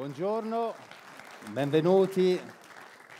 Buongiorno, benvenuti,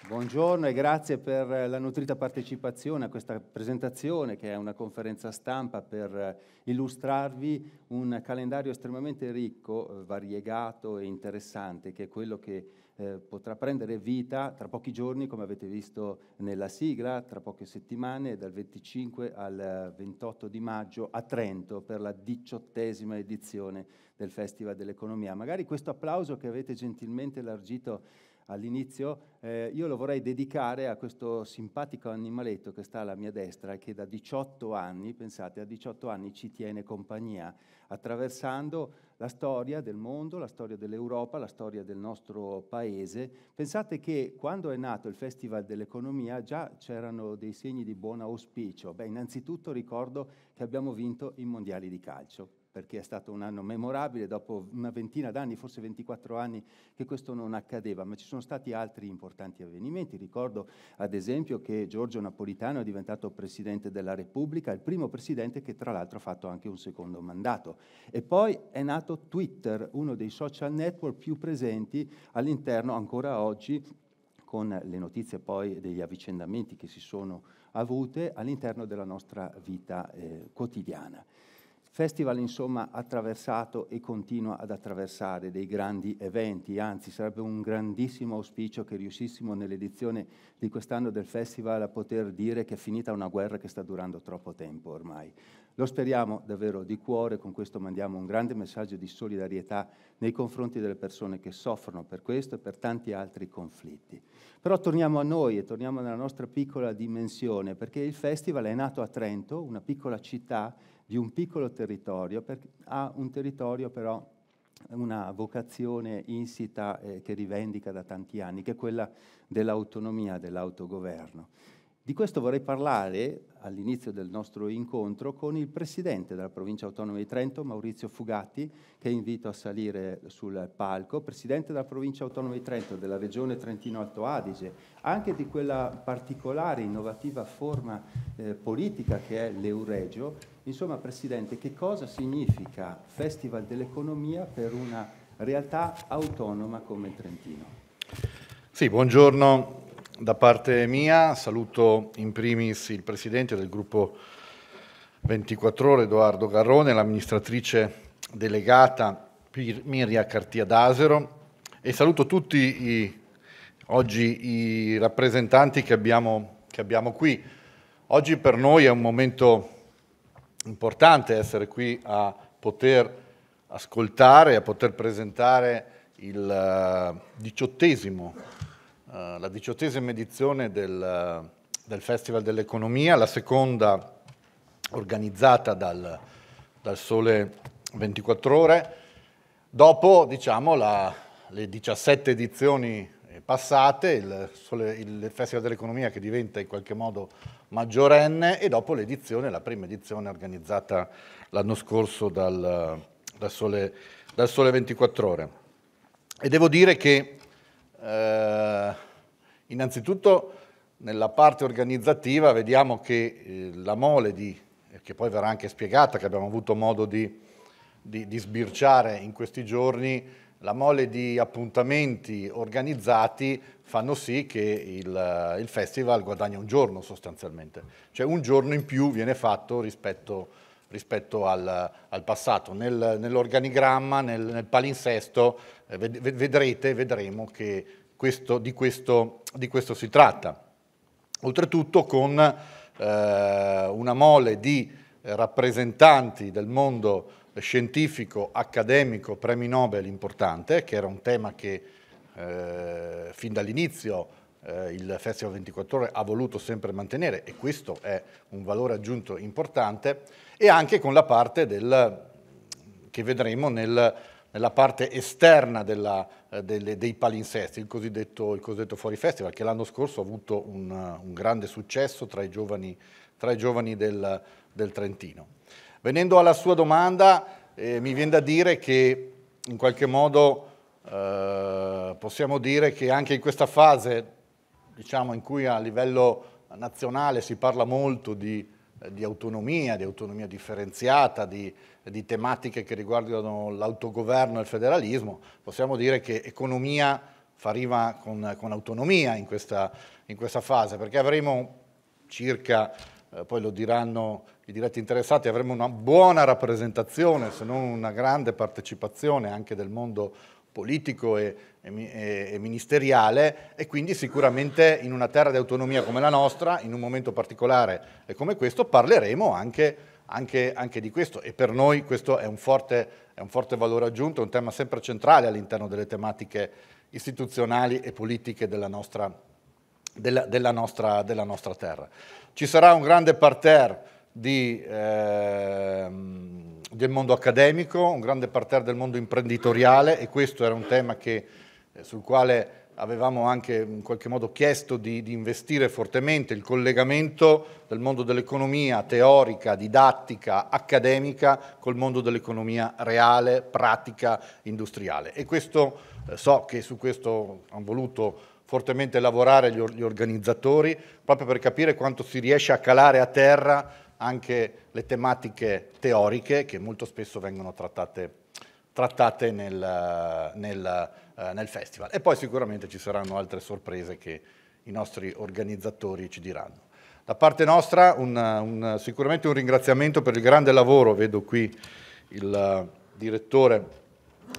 buongiorno e grazie per la nutrita partecipazione a questa presentazione che è una conferenza stampa per illustrarvi un calendario estremamente ricco, variegato e interessante che è quello che eh, potrà prendere vita tra pochi giorni, come avete visto nella sigla, tra poche settimane, dal 25 al 28 di maggio a Trento per la diciottesima edizione del Festival dell'Economia. Magari questo applauso che avete gentilmente elargito all'inizio, eh, io lo vorrei dedicare a questo simpatico animaletto che sta alla mia destra che da 18 anni, pensate, a 18 anni ci tiene compagnia, attraversando la storia del mondo, la storia dell'Europa, la storia del nostro paese. Pensate che quando è nato il Festival dell'Economia già c'erano dei segni di buon auspicio. Beh, innanzitutto ricordo che abbiamo vinto i mondiali di calcio, perché è stato un anno memorabile, dopo una ventina d'anni, forse 24 anni, che questo non accadeva, ma ci sono stati altri importanti avvenimenti. Ricordo ad esempio che Giorgio Napolitano è diventato Presidente della Repubblica, il primo Presidente che tra l'altro ha fatto anche un secondo mandato. E poi è nato Twitter, uno dei social network più presenti all'interno ancora oggi con le notizie poi degli avvicendamenti che si sono avute all'interno della nostra vita eh, quotidiana. Festival insomma ha attraversato e continua ad attraversare dei grandi eventi, anzi sarebbe un grandissimo auspicio che riuscissimo nell'edizione di quest'anno del festival a poter dire che è finita una guerra che sta durando troppo tempo ormai. Lo speriamo davvero di cuore, con questo mandiamo un grande messaggio di solidarietà nei confronti delle persone che soffrono per questo e per tanti altri conflitti. Però torniamo a noi e torniamo nella nostra piccola dimensione, perché il festival è nato a Trento, una piccola città di un piccolo territorio, perché ha un territorio però una vocazione insita eh, che rivendica da tanti anni, che è quella dell'autonomia, dell'autogoverno. Di questo vorrei parlare all'inizio del nostro incontro con il presidente della provincia autonoma di Trento, Maurizio Fugati, che invito a salire sul palco, presidente della provincia autonoma di Trento, della regione Trentino-Alto Adige, anche di quella particolare, innovativa forma eh, politica che è l'Euregio. Insomma, presidente, che cosa significa Festival dell'Economia per una realtà autonoma come il Trentino? Sì, buongiorno da parte mia saluto in primis il Presidente del gruppo 24 ore Edoardo Garrone, l'amministratrice delegata Miria Cartia d'Asero e saluto tutti i, oggi i rappresentanti che abbiamo, che abbiamo qui. Oggi per noi è un momento importante essere qui a poter ascoltare, a poter presentare il eh, diciottesimo eh, la diciottesima edizione del, eh, del Festival dell'Economia, la seconda organizzata dal, dal Sole 24 Ore, dopo diciamo, la, le 17 edizioni eh, passate, il, Sole, il Festival dell'Economia che diventa in qualche modo maggiorenne e dopo l'edizione, la prima edizione organizzata l'anno scorso dal, dal, Sole, dal Sole 24 Ore. E devo dire che eh, innanzitutto nella parte organizzativa vediamo che eh, la mole di, che poi verrà anche spiegata, che abbiamo avuto modo di, di, di sbirciare in questi giorni, la mole di appuntamenti organizzati fanno sì che il, il, festival guadagna un giorno sostanzialmente, cioè un giorno in più viene fatto rispetto, rispetto al, al, passato. Nel, nell'organigramma, nel, nel palinsesto eh, vedrete, vedremo che questo, di, questo, di, questo, si tratta. Oltretutto con eh, una mole di rappresentanti del mondo scientifico, accademico, premi Nobel importante, che era un tema che eh, fin dall'inizio eh, il Festival 24 ore ha voluto sempre mantenere e questo è un valore aggiunto importante, e anche con la parte del, che vedremo nel nella parte esterna della, eh, delle, dei palinsesti, il cosiddetto, il cosiddetto Fuori Festival, che l'anno scorso ha avuto un, eh, un grande successo tra i giovani, tra i giovani del, del, Trentino. Venendo alla sua domanda, eh, mi viene da dire che in qualche modo eh, possiamo dire che anche in questa fase, diciamo, in cui a livello nazionale si parla molto di, eh, di autonomia, di autonomia differenziata, di di tematiche che riguardano l'autogoverno e il federalismo, possiamo dire che economia fa rima con, con autonomia in questa, in questa, fase, perché avremo circa, eh, poi lo diranno i diretti interessati, avremo una buona rappresentazione, se non una grande partecipazione anche del mondo politico e, e, e, ministeriale e quindi sicuramente in una terra di autonomia come la nostra, in un momento particolare come questo, parleremo anche anche, anche, di questo e per noi questo è un, forte, è un forte valore aggiunto, è un tema sempre centrale all'interno delle tematiche istituzionali e politiche della nostra, della, della nostra, della nostra terra. Ci sarà un grande parterre di, eh, del mondo accademico, un grande parterre del mondo imprenditoriale e questo era un tema che, sul quale avevamo anche in qualche modo chiesto di, di investire fortemente il collegamento del mondo dell'economia teorica, didattica, accademica col mondo dell'economia reale, pratica, industriale. E questo eh, so che su questo hanno voluto fortemente lavorare gli, organizzatori proprio per capire quanto si riesce a calare a terra anche le tematiche teoriche che molto spesso vengono trattate, trattate nel, nel eh, nel festival. E poi sicuramente ci saranno altre sorprese che i nostri organizzatori ci diranno. Da parte nostra un, un, sicuramente un ringraziamento per il grande lavoro, vedo qui il eh, direttore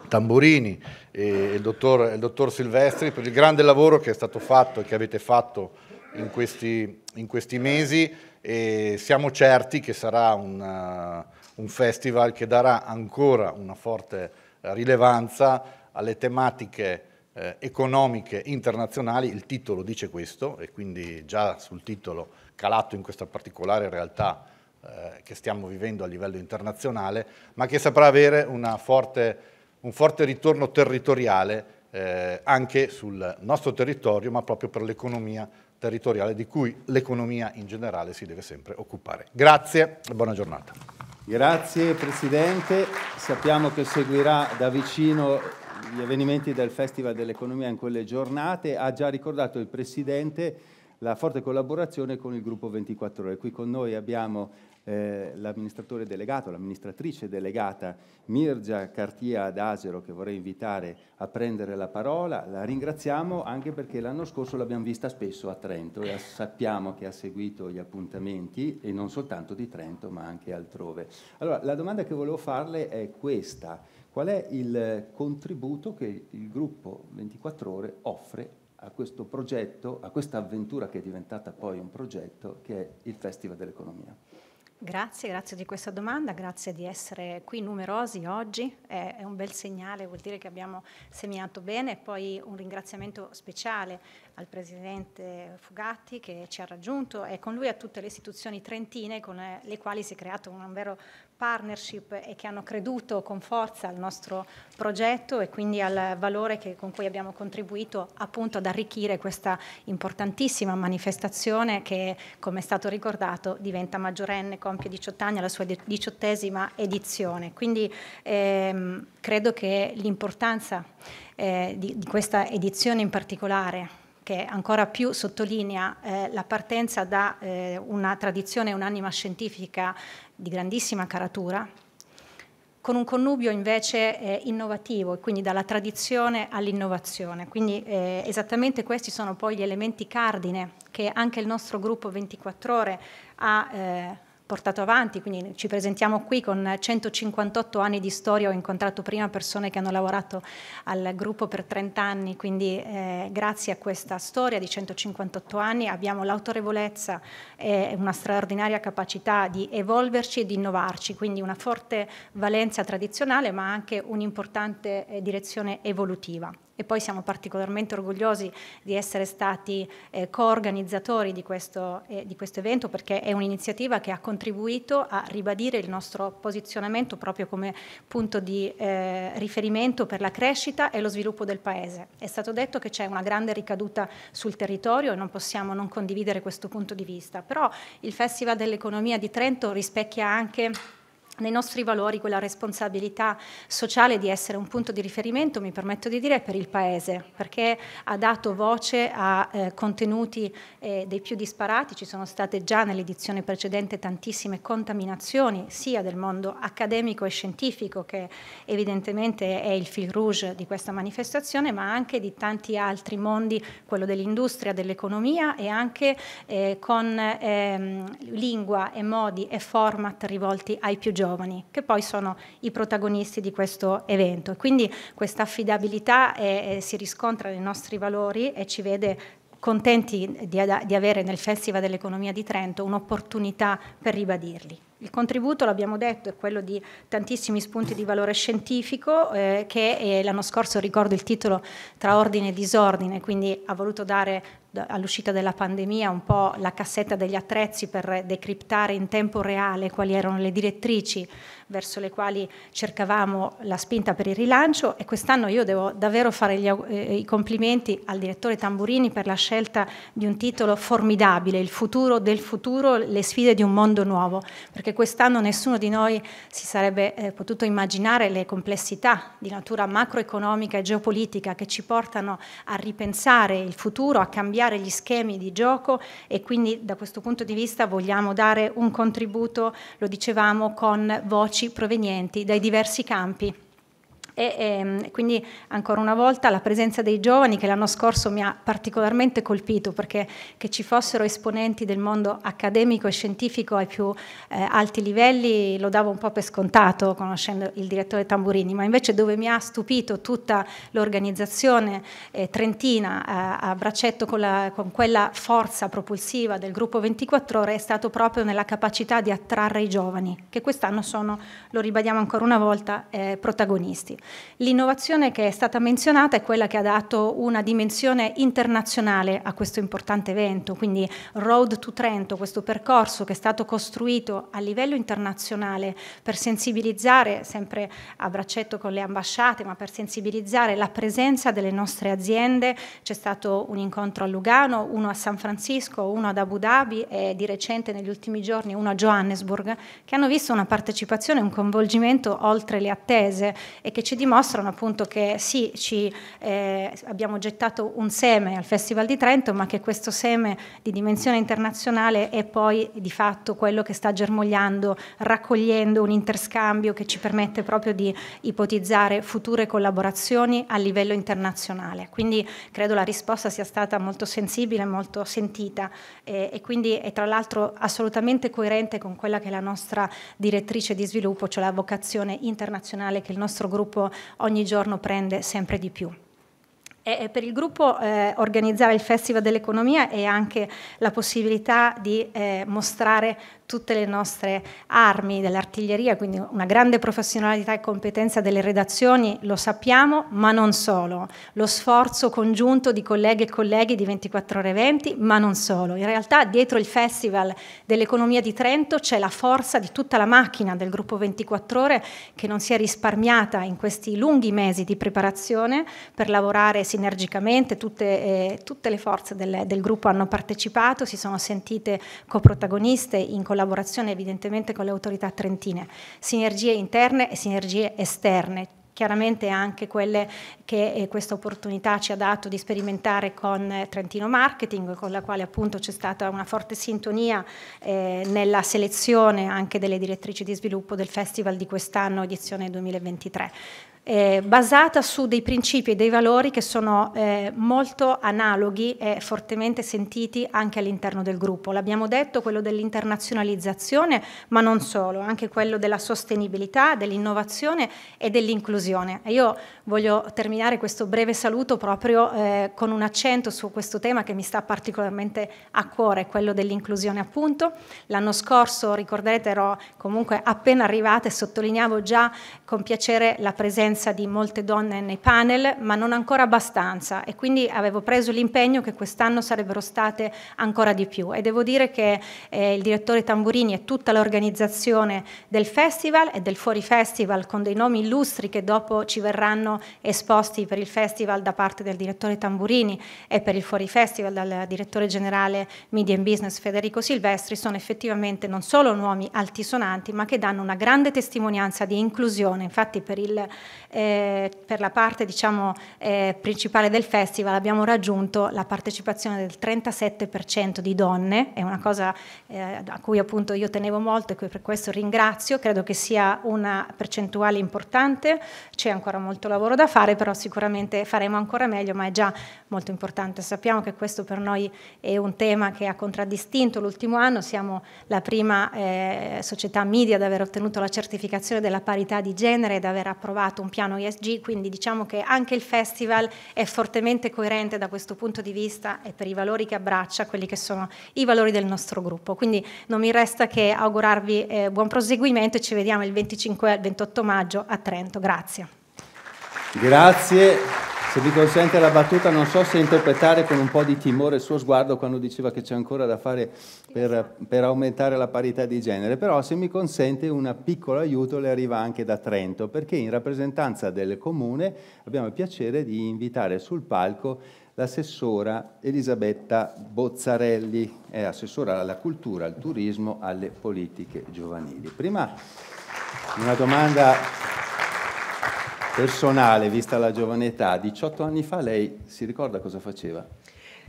Tamburini e il dottor, il dottor, Silvestri per il grande lavoro che è stato fatto e che avete fatto in questi, in questi mesi e siamo certi che sarà un, eh, un festival che darà ancora una forte rilevanza alle tematiche eh, economiche internazionali, il titolo dice questo e quindi già sul titolo calato in questa particolare realtà eh, che stiamo vivendo a livello internazionale, ma che saprà avere forte, un forte ritorno territoriale eh, anche sul nostro territorio, ma proprio per l'economia territoriale di cui l'economia in generale si deve sempre occupare. Grazie e buona giornata. Grazie Presidente, sappiamo che seguirà da vicino gli avvenimenti del Festival dell'Economia in quelle giornate, ha già ricordato il Presidente la forte collaborazione con il gruppo 24 ore. Qui con noi abbiamo eh, l'amministratore delegato, l'amministratrice delegata Mirgia Cartia d'Asero che vorrei invitare a prendere la parola. La ringraziamo anche perché l'anno scorso l'abbiamo vista spesso a Trento e sappiamo che ha seguito gli appuntamenti e non soltanto di Trento ma anche altrove. Allora la domanda che volevo farle è questa. Qual è il contributo che il gruppo 24 ore offre a questo progetto, a questa avventura che è diventata poi un progetto, che è il Festival dell'Economia? Grazie, grazie di questa domanda, grazie di essere qui numerosi oggi, è, è, un bel segnale, vuol dire che abbiamo seminato bene, e poi un ringraziamento speciale al Presidente Fugatti che ci ha raggiunto e con lui a tutte le istituzioni trentine con le quali si è creato un vero partnership e che hanno creduto con forza al nostro progetto e quindi al valore che, con cui abbiamo contribuito appunto ad arricchire questa importantissima manifestazione che, come è stato ricordato, diventa maggiorenne, compie 18 anni alla sua diciottesima edizione. Quindi ehm, credo che l'importanza eh, di, di questa edizione in particolare che ancora più sottolinea eh, la partenza da eh, una tradizione, un'anima scientifica di grandissima caratura, con un connubio invece eh, innovativo, quindi dalla tradizione all'innovazione. Quindi eh, esattamente questi sono poi gli elementi cardine che anche il nostro gruppo 24 ore ha eh, portato avanti, quindi ci presentiamo qui con 158 anni di storia, ho incontrato prima persone che hanno lavorato al gruppo per 30 anni, quindi eh, grazie a questa storia di 158 anni abbiamo l'autorevolezza e una straordinaria capacità di evolverci e di innovarci, quindi una forte valenza tradizionale ma anche un'importante eh, direzione evolutiva. E poi siamo particolarmente orgogliosi di essere stati eh, co-organizzatori di, eh, di questo evento perché è un'iniziativa che ha contribuito a ribadire il nostro posizionamento proprio come punto di eh, riferimento per la crescita e lo sviluppo del Paese. È stato detto che c'è una grande ricaduta sul territorio e non possiamo non condividere questo punto di vista, però il Festival dell'Economia di Trento rispecchia anche nei nostri valori quella responsabilità sociale di essere un punto di riferimento, mi permetto di dire, per il Paese, perché ha dato voce a eh, contenuti eh, dei più disparati, ci sono state già nell'edizione precedente tantissime contaminazioni, sia del mondo accademico e scientifico, che evidentemente è il fil rouge di questa manifestazione, ma anche di tanti altri mondi, quello dell'industria, dell'economia e anche eh, con ehm, lingua e modi e format rivolti ai più giovani giovani, che poi sono i protagonisti di questo evento. Quindi questa affidabilità è, è, si riscontra nei nostri valori e ci vede contenti di, di avere nel Festival dell'Economia di Trento un'opportunità per ribadirli. Il contributo, l'abbiamo detto, è quello di tantissimi spunti di valore scientifico eh, che eh, l'anno scorso ricordo il titolo Tra ordine e disordine, quindi ha voluto dare all'uscita della pandemia un po' la cassetta degli attrezzi per decriptare in tempo reale quali erano le direttrici verso le quali cercavamo la spinta per il rilancio e quest'anno io devo davvero fare gli, eh, i complimenti al direttore Tamburini per la scelta di un titolo formidabile, il futuro del futuro, le sfide di un mondo nuovo, perché quest'anno nessuno di noi si sarebbe eh, potuto immaginare le complessità di natura macroeconomica e geopolitica che ci portano a ripensare il futuro, a cambiare cambiare gli schemi di gioco e quindi da questo punto di vista vogliamo dare un contributo, lo dicevamo, con voci provenienti dai diversi campi. E, e, ehm, quindi ancora una volta la presenza dei giovani che l'anno scorso mi ha particolarmente colpito perché che ci fossero esponenti del mondo accademico e scientifico ai più eh, alti livelli lo davo un po' per scontato conoscendo il direttore Tamburini, ma invece dove mi ha stupito tutta l'organizzazione eh, trentina eh, a braccetto con, la, con quella forza propulsiva del gruppo 24 ore è stato proprio nella capacità di attrarre i giovani che quest'anno sono, lo ribadiamo ancora una volta, eh, protagonisti. L'innovazione che è stata menzionata è quella che ha dato una dimensione internazionale a questo importante evento, quindi Road to Trento, questo percorso che è stato costruito a livello internazionale per sensibilizzare, sempre a braccetto con le ambasciate, ma per sensibilizzare la presenza delle nostre aziende. C'è stato un incontro a Lugano, uno a San Francisco, uno ad Abu Dhabi e di recente negli ultimi giorni uno a Johannesburg, che hanno visto una partecipazione, un coinvolgimento oltre le attese e che ci ci dimostrano appunto che sì, ci, eh, abbiamo gettato un seme al Festival di Trento, ma che questo seme di dimensione internazionale è poi di fatto quello che sta germogliando, raccogliendo un interscambio che ci permette proprio di ipotizzare future collaborazioni a livello internazionale. Quindi credo la risposta sia stata molto sensibile, molto sentita eh, e quindi è tra l'altro assolutamente coerente con quella che è la nostra direttrice di sviluppo, cioè la vocazione internazionale che il nostro gruppo gruppo ogni giorno prende sempre di più. E per il gruppo eh, organizzare il Festival dell'Economia è anche la possibilità di eh, mostrare tutte le nostre armi dell'artiglieria, quindi una grande professionalità e competenza delle redazioni, lo sappiamo, ma non solo. Lo sforzo congiunto di colleghe e colleghi di 24 ore 20, ma non solo. In realtà dietro il Festival dell'Economia di Trento c'è la forza di tutta la macchina del gruppo 24 ore che non si è risparmiata in questi lunghi mesi di preparazione per lavorare sinergicamente, tutte, eh, tutte le forze del, del gruppo hanno partecipato, si sono sentite coprotagoniste in collaborazione collaborazione evidentemente con le autorità trentine, sinergie interne e sinergie esterne, chiaramente anche quelle che eh, questa opportunità ci ha dato di sperimentare con eh, Trentino Marketing, con la quale appunto c'è stata una forte sintonia eh, nella selezione anche delle direttrici di sviluppo del festival di quest'anno, edizione 2023 eh, basata su dei principi e dei valori che sono eh, molto analoghi e fortemente sentiti anche all'interno del gruppo. L'abbiamo detto, quello dell'internazionalizzazione, ma non solo, anche quello della sostenibilità, dell'innovazione e dell'inclusione. E io voglio terminare questo breve saluto proprio eh, con un accento su questo tema che mi sta particolarmente a cuore, quello dell'inclusione appunto. L'anno scorso, ricorderete, ero comunque appena arrivata e sottolineavo già con piacere la presenza presenza di molte donne nei panel, ma non ancora abbastanza e quindi avevo preso l'impegno che quest'anno sarebbero state ancora di più e devo dire che eh, il direttore Tamburini e tutta l'organizzazione del festival e del fuori festival con dei nomi illustri che dopo ci verranno esposti per il festival da parte del direttore Tamburini e per il fuori festival dal direttore generale Media and Business Federico Silvestri sono effettivamente non solo nomi altisonanti ma che danno una grande testimonianza di inclusione. Infatti per il eh, per la parte diciamo, eh, principale del festival abbiamo raggiunto la partecipazione del 37% di donne, è una cosa eh, a cui appunto io tenevo molto e per questo ringrazio, credo che sia una percentuale importante, c'è ancora molto lavoro da fare, però sicuramente faremo ancora meglio, ma è già molto importante. Sappiamo che questo per noi è un tema che ha contraddistinto l'ultimo anno, siamo la prima eh, società media ad aver ottenuto la certificazione della parità di genere ed aver approvato un piano piano ESG, quindi diciamo che anche il festival è fortemente coerente da questo punto di vista e per i valori che abbraccia, quelli che sono i valori del nostro gruppo. Quindi non mi resta che augurarvi eh, buon proseguimento e ci vediamo il 25 e il 28 maggio a Trento. Grazie. Grazie. Se vi consente la battuta, non so se interpretare con un po' di timore il suo sguardo quando diceva che c'è ancora da fare per, esatto. per, aumentare la parità di genere, però se mi consente un piccolo aiuto le arriva anche da Trento, perché in rappresentanza del comune abbiamo il piacere di invitare sul palco l'assessora Elisabetta Bozzarelli, è assessora alla cultura, al turismo, alle politiche giovanili. Prima una domanda personale, vista la giovane età, 18 anni fa lei si ricorda cosa faceva?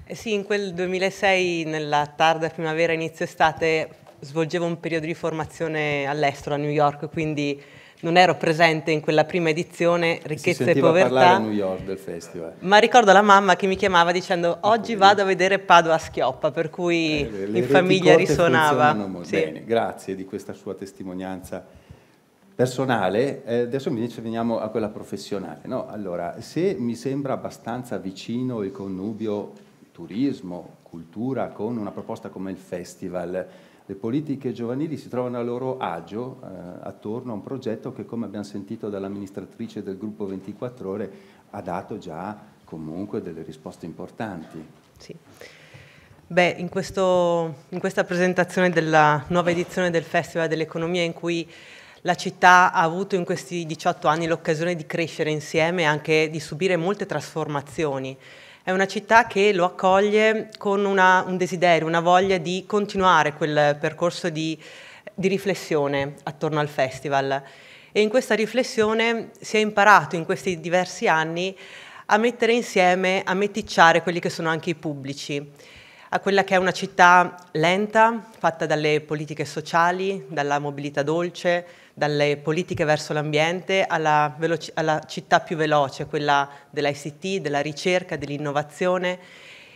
Eh sì, in quel 2006, nella tarda primavera, inizio estate, svolgevo un periodo di formazione all'estero, a New York, quindi non ero presente in quella prima edizione, ricchezza e povertà. parlare a New York, del festival. ma ricordo la mamma che mi chiamava dicendo ecco, oggi vado a vedere Padova Schioppa, per cui eh, in famiglia risuonava. Sì. Bene, grazie di questa sua testimonianza personale, eh, adesso invece veniamo a quella professionale. No? Allora, se mi sembra abbastanza vicino il connubio turismo, cultura con una proposta come il festival, le politiche giovanili si trovano a loro agio eh, attorno a un progetto che, come abbiamo sentito dall'amministratrice del gruppo 24 ore, ha dato già comunque delle risposte importanti. Sì. Beh, in, questo, in questa presentazione della nuova edizione del Festival dell'Economia in cui la città ha avuto in questi 18 anni l'occasione di crescere insieme e anche di subire molte trasformazioni. È una città che lo accoglie con una, un desiderio, una voglia di continuare quel percorso di, di riflessione attorno al festival. E in questa riflessione si è imparato in questi diversi anni a mettere insieme, a meticciare quelli che sono anche i pubblici, a quella che è una città lenta, fatta dalle politiche sociali, dalla mobilità dolce, dalle politiche verso l'ambiente alla, alla, città più veloce, quella dell'ICT, della ricerca, dell'innovazione.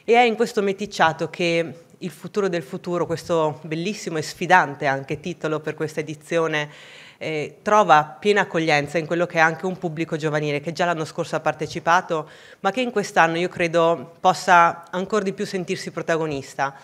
E è in questo meticciato che il futuro del futuro, questo bellissimo e sfidante anche titolo per questa edizione, eh, trova piena accoglienza in quello che è anche un pubblico giovanile che già l'anno scorso ha partecipato, ma che in quest'anno io credo possa ancora di più sentirsi protagonista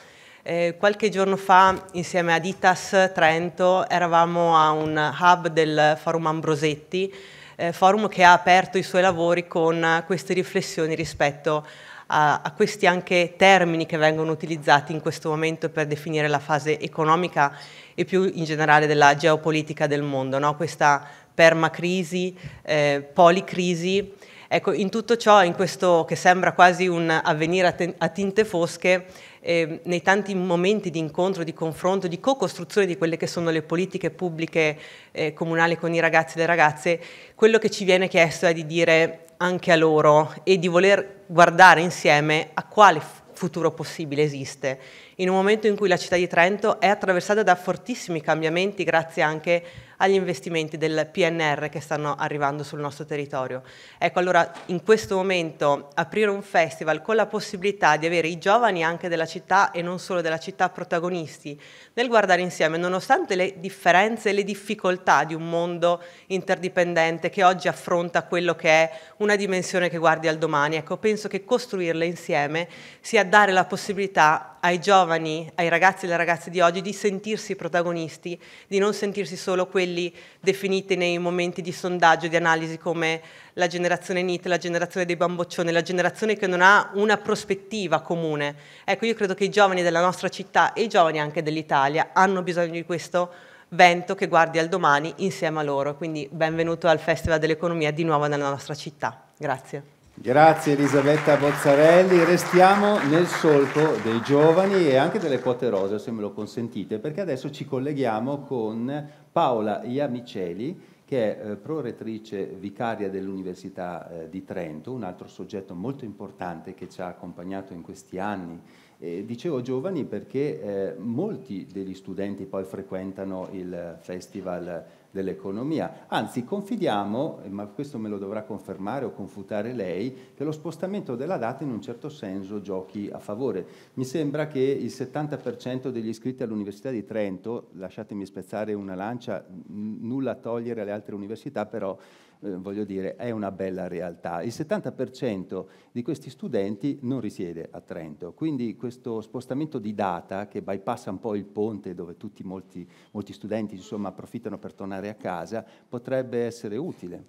eh, qualche giorno fa, insieme ad Itas Trento, eravamo a un hub del Forum Ambrosetti, eh, forum che ha aperto i suoi lavori con queste riflessioni rispetto a, a, questi anche termini che vengono utilizzati in questo momento per definire la fase economica e più in generale della geopolitica del mondo, no? questa permacrisi, eh, policrisi. Ecco, in tutto ciò, in questo che sembra quasi un avvenire a, a tinte fosche, eh, nei tanti momenti di incontro, di confronto, di co-costruzione di quelle che sono le politiche pubbliche eh, comunali con i ragazzi e le ragazze, quello che ci viene chiesto è di dire anche a loro e di voler guardare insieme a quale futuro possibile esiste. In un momento in cui la città di Trento è attraversata da fortissimi cambiamenti grazie anche a agli investimenti del PNR che stanno arrivando sul nostro territorio. Ecco allora in questo momento aprire un festival con la possibilità di avere i giovani anche della città e non solo della città protagonisti nel guardare insieme nonostante le differenze e le difficoltà di un mondo interdipendente che oggi affronta quello che è una dimensione che guardi al domani. Ecco penso che costruirle insieme sia dare la possibilità ai giovani, ai ragazzi e alle ragazze di oggi di sentirsi protagonisti, di non sentirsi solo quelli definiti nei momenti di sondaggio, di analisi come la generazione NIT, la generazione dei bamboccioni, la generazione che non ha una prospettiva comune. Ecco, io credo che i giovani della nostra città e i giovani anche dell'Italia hanno bisogno di questo vento che guardi al domani insieme a loro. Quindi benvenuto al Festival dell'Economia di nuovo nella nostra città. Grazie. Grazie Elisabetta Bozzarelli, restiamo nel solco dei giovani e anche delle quote rosa se me lo consentite, perché adesso ci colleghiamo con Paola Iamiceli che è eh, prorettrice vicaria dell'Università eh, di Trento, un altro soggetto molto importante che ci ha accompagnato in questi anni. Eh, dicevo giovani perché eh, molti degli studenti poi frequentano il festival dell'economia. Anzi, confidiamo, ma questo me lo dovrà confermare o confutare lei, che lo spostamento della data in un certo senso giochi a favore. Mi sembra che il 70% degli iscritti all'Università di Trento, lasciatemi spezzare una lancia, nulla a togliere alle altre università, però eh, voglio dire, è una bella realtà. Il 70% di questi studenti non risiede a Trento, quindi questo spostamento di data che bypassa un po' il ponte dove tutti molti, molti studenti insomma, approfittano per tornare a casa potrebbe essere utile.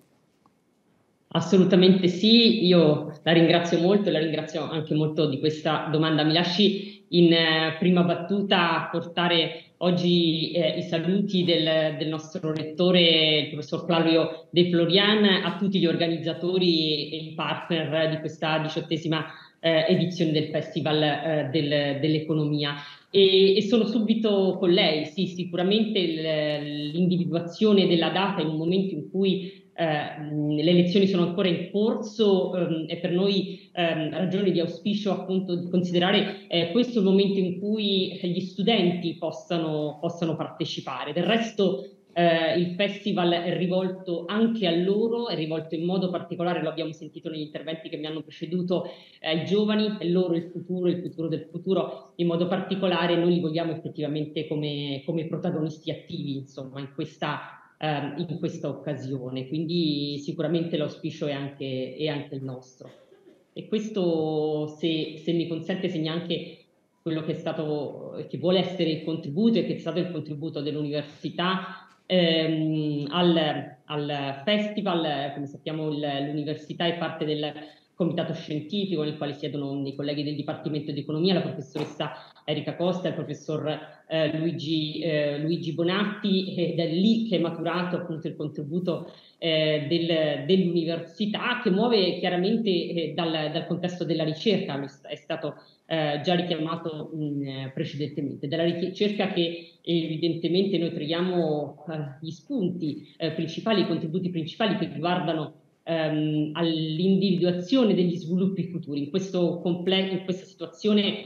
Assolutamente sì, io la ringrazio molto e la ringrazio anche molto di questa domanda. Mi lasci in eh, prima battuta portare Oggi eh, i saluti del, del, nostro rettore, il professor Flavio De Florian, a tutti gli organizzatori e i partner di questa diciottesima eh, edizione del Festival eh, del, dell'Economia. E, e, sono subito con lei, sì, sicuramente l'individuazione della data in un momento in cui Ehm, le elezioni sono ancora in corso ehm, e per noi ehm, ragioni di auspicio appunto di considerare eh, questo il momento in cui gli studenti possano, possano partecipare. Del resto eh, il festival è rivolto anche a loro, è rivolto in modo particolare, lo abbiamo sentito negli interventi che mi hanno preceduto, eh, ai giovani, è loro il futuro, il futuro del futuro, in modo particolare noi li vogliamo effettivamente come, come protagonisti attivi, insomma, in questa ehm, in questa occasione. Quindi sicuramente l'auspicio è anche, è anche il nostro. E questo, se, se mi consente, segna anche quello che è stato, che vuole essere il contributo e che è stato il contributo dell'università ehm, al, al, festival. Come sappiamo, l'università è parte del comitato scientifico nel quale siedono i colleghi del Dipartimento di Economia, la professoressa Erika Costa, il professor eh, Luigi, eh, Luigi, Bonatti ed è lì che è maturato appunto il contributo eh, del, dell'università che muove chiaramente eh, dal, dal, contesto della ricerca, è stato eh, già richiamato mh, mm, precedentemente, della ricerca che evidentemente noi troviamo eh, gli spunti principali, i contributi principali che riguardano ehm, all'individuazione degli sviluppi futuri. In, comple- in, questa situazione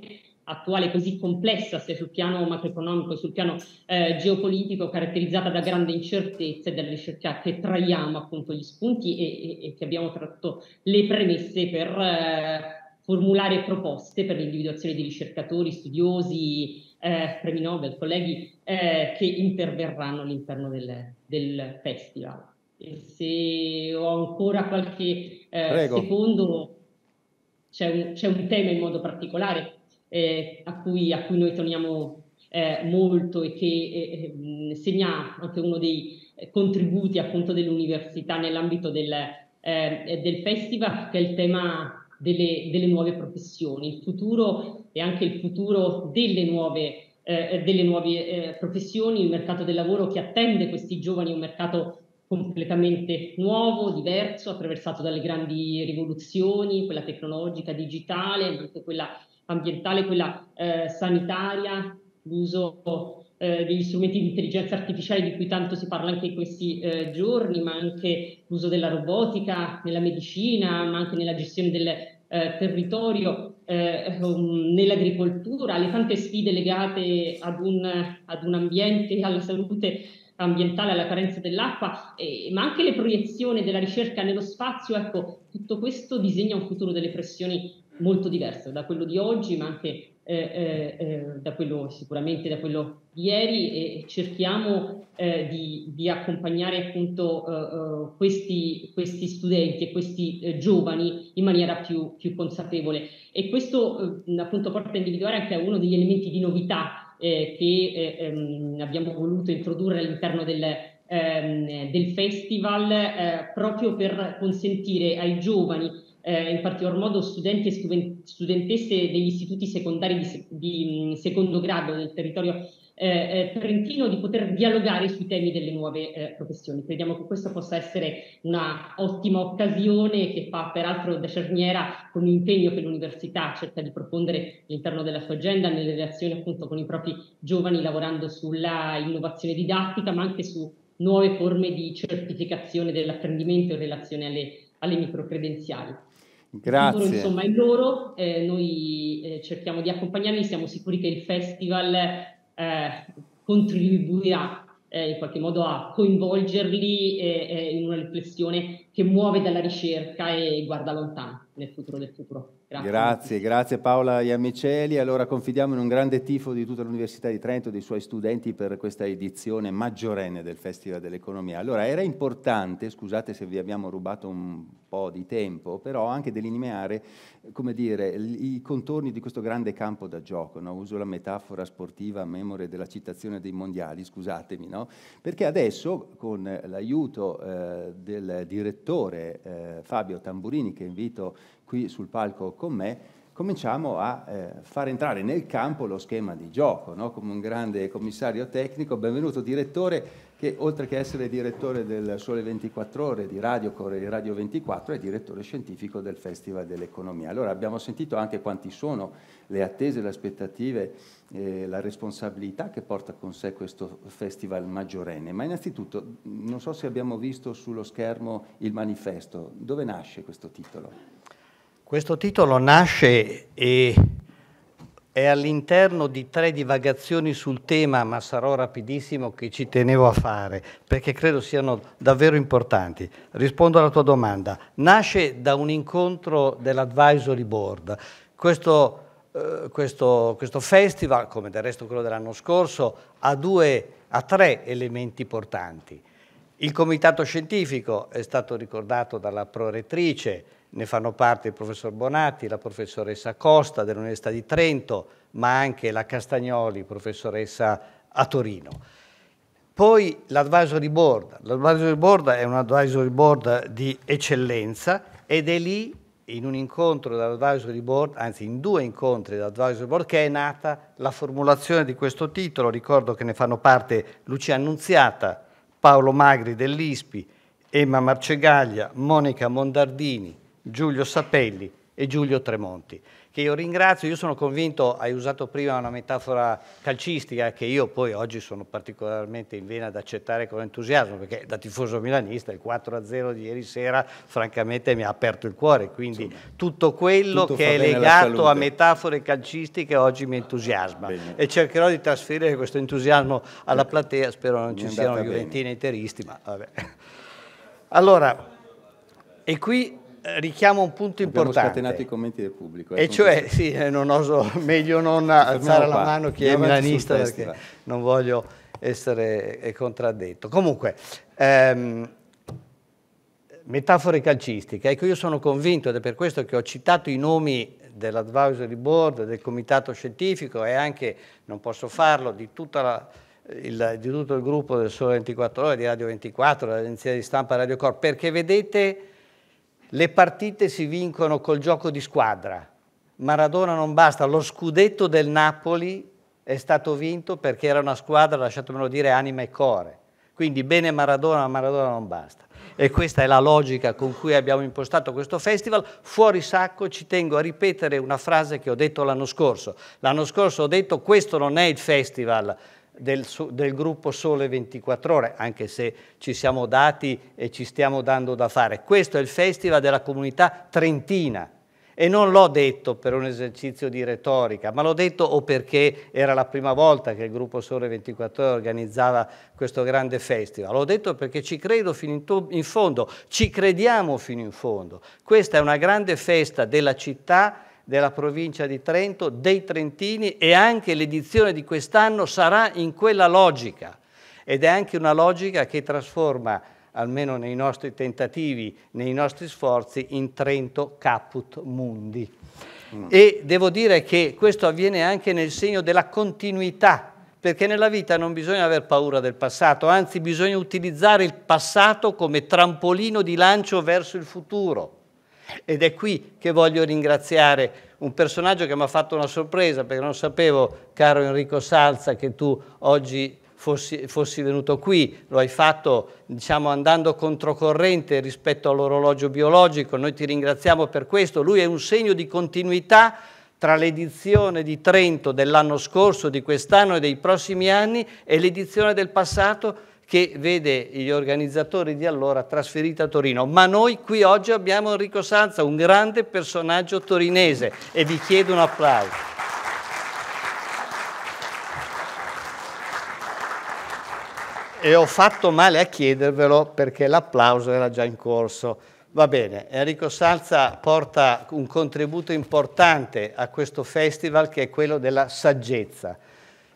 attuale così complessa, sia sul piano macroeconomico che sul piano eh, geopolitico, caratterizzata da grande incertezza e dalle che traiamo appunto gli spunti e, e, e, che abbiamo tratto le premesse per eh, formulare proposte per l'individuazione di ricercatori, studiosi, eh, premi Nobel, colleghi eh, che interverranno all'interno del, del festival. E se ho ancora qualche eh, secondo, c'è un, c'è un, tema in modo particolare eh, a, cui, a, cui, noi teniamo eh, molto e che eh, eh, segna anche uno dei contributi appunto dell'università nell'ambito del, eh, del festival, che è il tema delle, delle, nuove professioni, il futuro e anche il futuro delle nuove, eh, delle nuove eh, professioni, il mercato del lavoro che attende questi giovani, un mercato completamente nuovo, diverso, attraversato dalle grandi rivoluzioni, quella tecnologica, digitale, anche quella ambientale, quella eh, sanitaria, l'uso eh, degli strumenti di intelligenza artificiale di cui tanto si parla anche in questi eh, giorni, ma anche l'uso della robotica nella medicina, ma anche nella gestione del eh, territorio, eh, ehm, nell'agricoltura, le tante sfide legate ad un, ad un ambiente, alla salute ambientale alla carenza dell'acqua, eh, ma anche le proiezioni della ricerca nello spazio, ecco, tutto questo disegna un futuro delle pressioni molto diverso da quello di oggi, ma anche eh, eh, eh da quello, sicuramente da quello di ieri e cerchiamo eh, di, di, accompagnare appunto eh, questi, questi, studenti e questi giovani in maniera più, più consapevole. E questo appunto porta a individuare anche uno degli elementi di novità eh, che eh, ehm, abbiamo voluto introdurre all'interno del, ehm, del festival eh, proprio per consentire ai giovani, eh, in particolar modo studenti e studentesse degli istituti secondari di, di mm, secondo grado del territorio eh, eh, trentino di poter dialogare sui temi delle nuove eh, professioni. Crediamo che questa possa essere una ottima occasione che fa peraltro da cerniera con l'impegno che l'università cerca di profondere all'interno della sua agenda nelle relazioni appunto con i propri giovani lavorando sulla innovazione didattica ma anche su nuove forme di certificazione dell'apprendimento in relazione alle, alle microcredenziali. Grazie. Futuro, insomma, è loro, eh, noi eh, cerchiamo di accompagnarli, siamo sicuri che il festival eh, contribuirà eh, in qualche modo a coinvolgerli eh, eh, in una riflessione che muove dalla ricerca e guarda lontano nel futuro del futuro. Grazie. grazie. grazie, Paola Iamiceli. Allora confidiamo in un grande tifo di tutta l'Università di Trento, dei suoi studenti per questa edizione maggiorenne del Festival dell'Economia. Allora era importante, scusate se vi abbiamo rubato un po' di tempo, però anche delineare dire, i contorni di questo grande campo da gioco. No? Uso la metafora sportiva a memore della citazione dei mondiali, scusatemi, no? perché adesso con l'aiuto eh, del direttore eh, Fabio Tamburini, che invito qui sul palco con me, cominciamo a eh, far entrare nel campo lo schema di gioco, no? come un grande commissario tecnico, benvenuto direttore, che oltre che essere direttore del Sole 24 Ore di Radio Core Radio 24 è direttore scientifico del Festival dell'Economia. Allora abbiamo sentito anche quanti sono le attese, le aspettative, eh, la responsabilità che porta con sé questo festival maggiorenne, ma innanzitutto non so se abbiamo visto sullo schermo il manifesto, dove nasce questo titolo? Questo titolo nasce e è all'interno di tre divagazioni sul tema, ma sarò rapidissimo che ci tenevo a fare, perché credo siano davvero importanti. Rispondo alla tua domanda. Nasce da un incontro dell'advisory board. Questo, eh, questo, questo festival, come del resto quello dell'anno scorso, ha, due, ha tre elementi importanti. Il comitato scientifico è stato ricordato dalla prorettrice, ne fanno parte il professor Bonatti, la professoressa Costa dell'Università di Trento, ma anche la Castagnoli, professoressa a Torino. Poi l'advisory board, l'advisory board è un advisory board di eccellenza ed è lì in un incontro dell'advisory board, anzi in due incontri dell'advisory board, che è nata la formulazione di questo titolo. Ricordo che ne fanno parte Lucia Annunziata, Paolo Magri dell'ISPI, Emma Marcegaglia, Monica Mondardini, Giulio Sapelli e Giulio Tremonti, che io ringrazio, io sono convinto, hai usato prima una metafora calcistica che io poi oggi sono particolarmente in vena ad accettare con entusiasmo, perché da tifoso milanista il 4-0 di ieri sera francamente mi ha aperto il cuore, quindi Insomma, tutto quello tutto che è legato a metafore calcistiche oggi mi entusiasma bene. e cercherò di trasferire questo entusiasmo alla ecco. platea, spero non ci siano juventini interisti, ma vabbè. Allora, e qui richiamo un punto Abbiamo importante. Abbiamo scatenato i commenti del pubblico. Eh, e cioè, sì, eh, non oso, meglio non alzare la mano chi Andiamo è milanista perché non voglio essere eh, contraddetto. Comunque, ehm, metafore calcistiche. Ecco, io sono convinto, ed è per questo che ho citato i nomi dell'advisory board, del comitato scientifico e anche, non posso farlo, di tutta la il, di tutto il gruppo del Sole 24 Ore, di Radio 24, dell'agenzia di stampa Radio Corp, perché vedete le partite si vincono col gioco di squadra. Maradona non basta, lo scudetto del Napoli è stato vinto perché era una squadra, lasciatemelo dire, anima e core. Quindi bene Maradona, ma Maradona non basta. E questa è la logica con cui abbiamo impostato questo festival. Fuori sacco ci tengo a ripetere una frase che ho detto l'anno scorso. L'anno scorso ho detto questo non è il festival del, del, gruppo Sole 24 Ore, anche se ci siamo dati e ci stiamo dando da fare. Questo è il Festival della Comunità Trentina. E non l'ho detto per un esercizio di retorica, ma l'ho detto o perché era la prima volta che il gruppo Sole 24 Ore organizzava questo grande festival. L'ho detto perché ci credo fino in, in fondo, ci crediamo fino in fondo. Questa è una grande festa della città della provincia di Trento, dei Trentini e anche l'edizione di quest'anno sarà in quella logica ed è anche una logica che trasforma, almeno nei nostri tentativi, nei nostri sforzi, in Trento Caput Mundi. Mm. E devo dire che questo avviene anche nel segno della continuità perché nella vita non bisogna aver paura del passato, anzi bisogna utilizzare il passato come trampolino di lancio verso il futuro. Ed è qui che voglio ringraziare un personaggio che mi ha fatto una sorpresa, perché non sapevo, caro Enrico Salza, che tu oggi fossi, fossi venuto qui. Lo hai fatto diciamo, andando controcorrente rispetto all'orologio biologico. Noi ti ringraziamo per questo. Lui è un segno di continuità tra l'edizione di Trento dell'anno scorso, di quest'anno e dei prossimi anni e l'edizione del passato che vede gli organizzatori di allora trasferiti a Torino. Ma noi qui oggi abbiamo Enrico Sanza, un grande personaggio torinese e vi chiedo un applauso. E ho fatto male a chiedervelo perché l'applauso era già in corso. Va bene, Enrico Salza porta un contributo importante a questo festival che è quello della saggezza.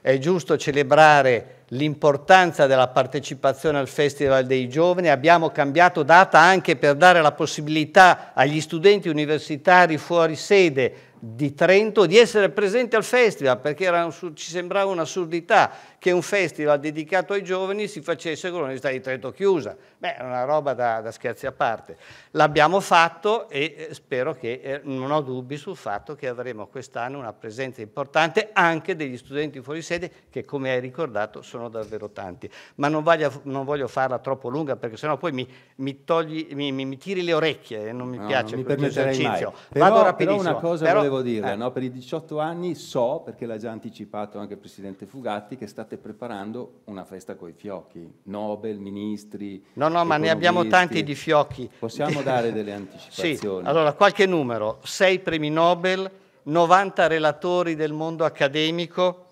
È giusto celebrare l'importanza della partecipazione al Festival dei Giovani, abbiamo cambiato data anche per dare la possibilità agli studenti universitari fuori sede di Trento di essere presente al festival perché un, ci sembrava un'assurdità che un festival dedicato ai giovani si facesse con l'Università di Trento chiusa. Beh, è una roba da, da scherzi a parte. L'abbiamo fatto e eh, spero che, eh, non ho dubbi sul fatto che avremo quest'anno una presenza importante anche degli studenti fuori sede che come hai ricordato sono davvero tanti. Ma non voglio, non voglio farla troppo lunga perché sennò poi mi, mi, togli, mi, mi tiri le orecchie e non mi no, piace non questo esercizio. Mai. Vado però, rapidissimo. Però volevo dire, eh. no? per i 18 anni so, perché l'ha già anticipato anche il Presidente Fugatti, che state preparando una festa con i fiocchi, Nobel, ministri. No, no, ma ne abbiamo tanti di fiocchi. Possiamo dare delle anticipazioni? sì, allora qualche numero, 6 premi Nobel, 90 relatori del mondo accademico,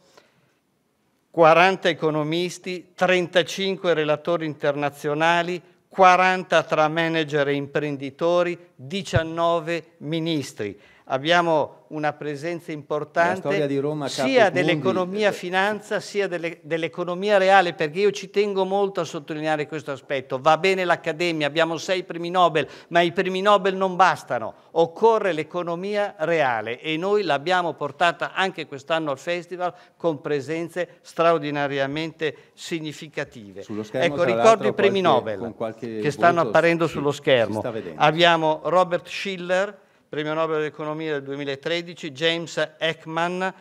40 economisti, 35 relatori internazionali, 40 tra manager e imprenditori, 19 ministri abbiamo una presenza importante Roma, sia dell'economia finanza sia delle, dell'economia reale, perché io ci tengo molto a sottolineare questo aspetto. Va bene l'Accademia, abbiamo sei premi Nobel, ma i premi Nobel non bastano, occorre l'economia reale e noi l'abbiamo portata anche quest'anno al festival con presenze straordinariamente significative. ecco, ricordo i premi qualche, Nobel che stanno apparendo sullo schermo. Abbiamo Robert Schiller, premio Nobel dell'economia del 2013, James Ekman,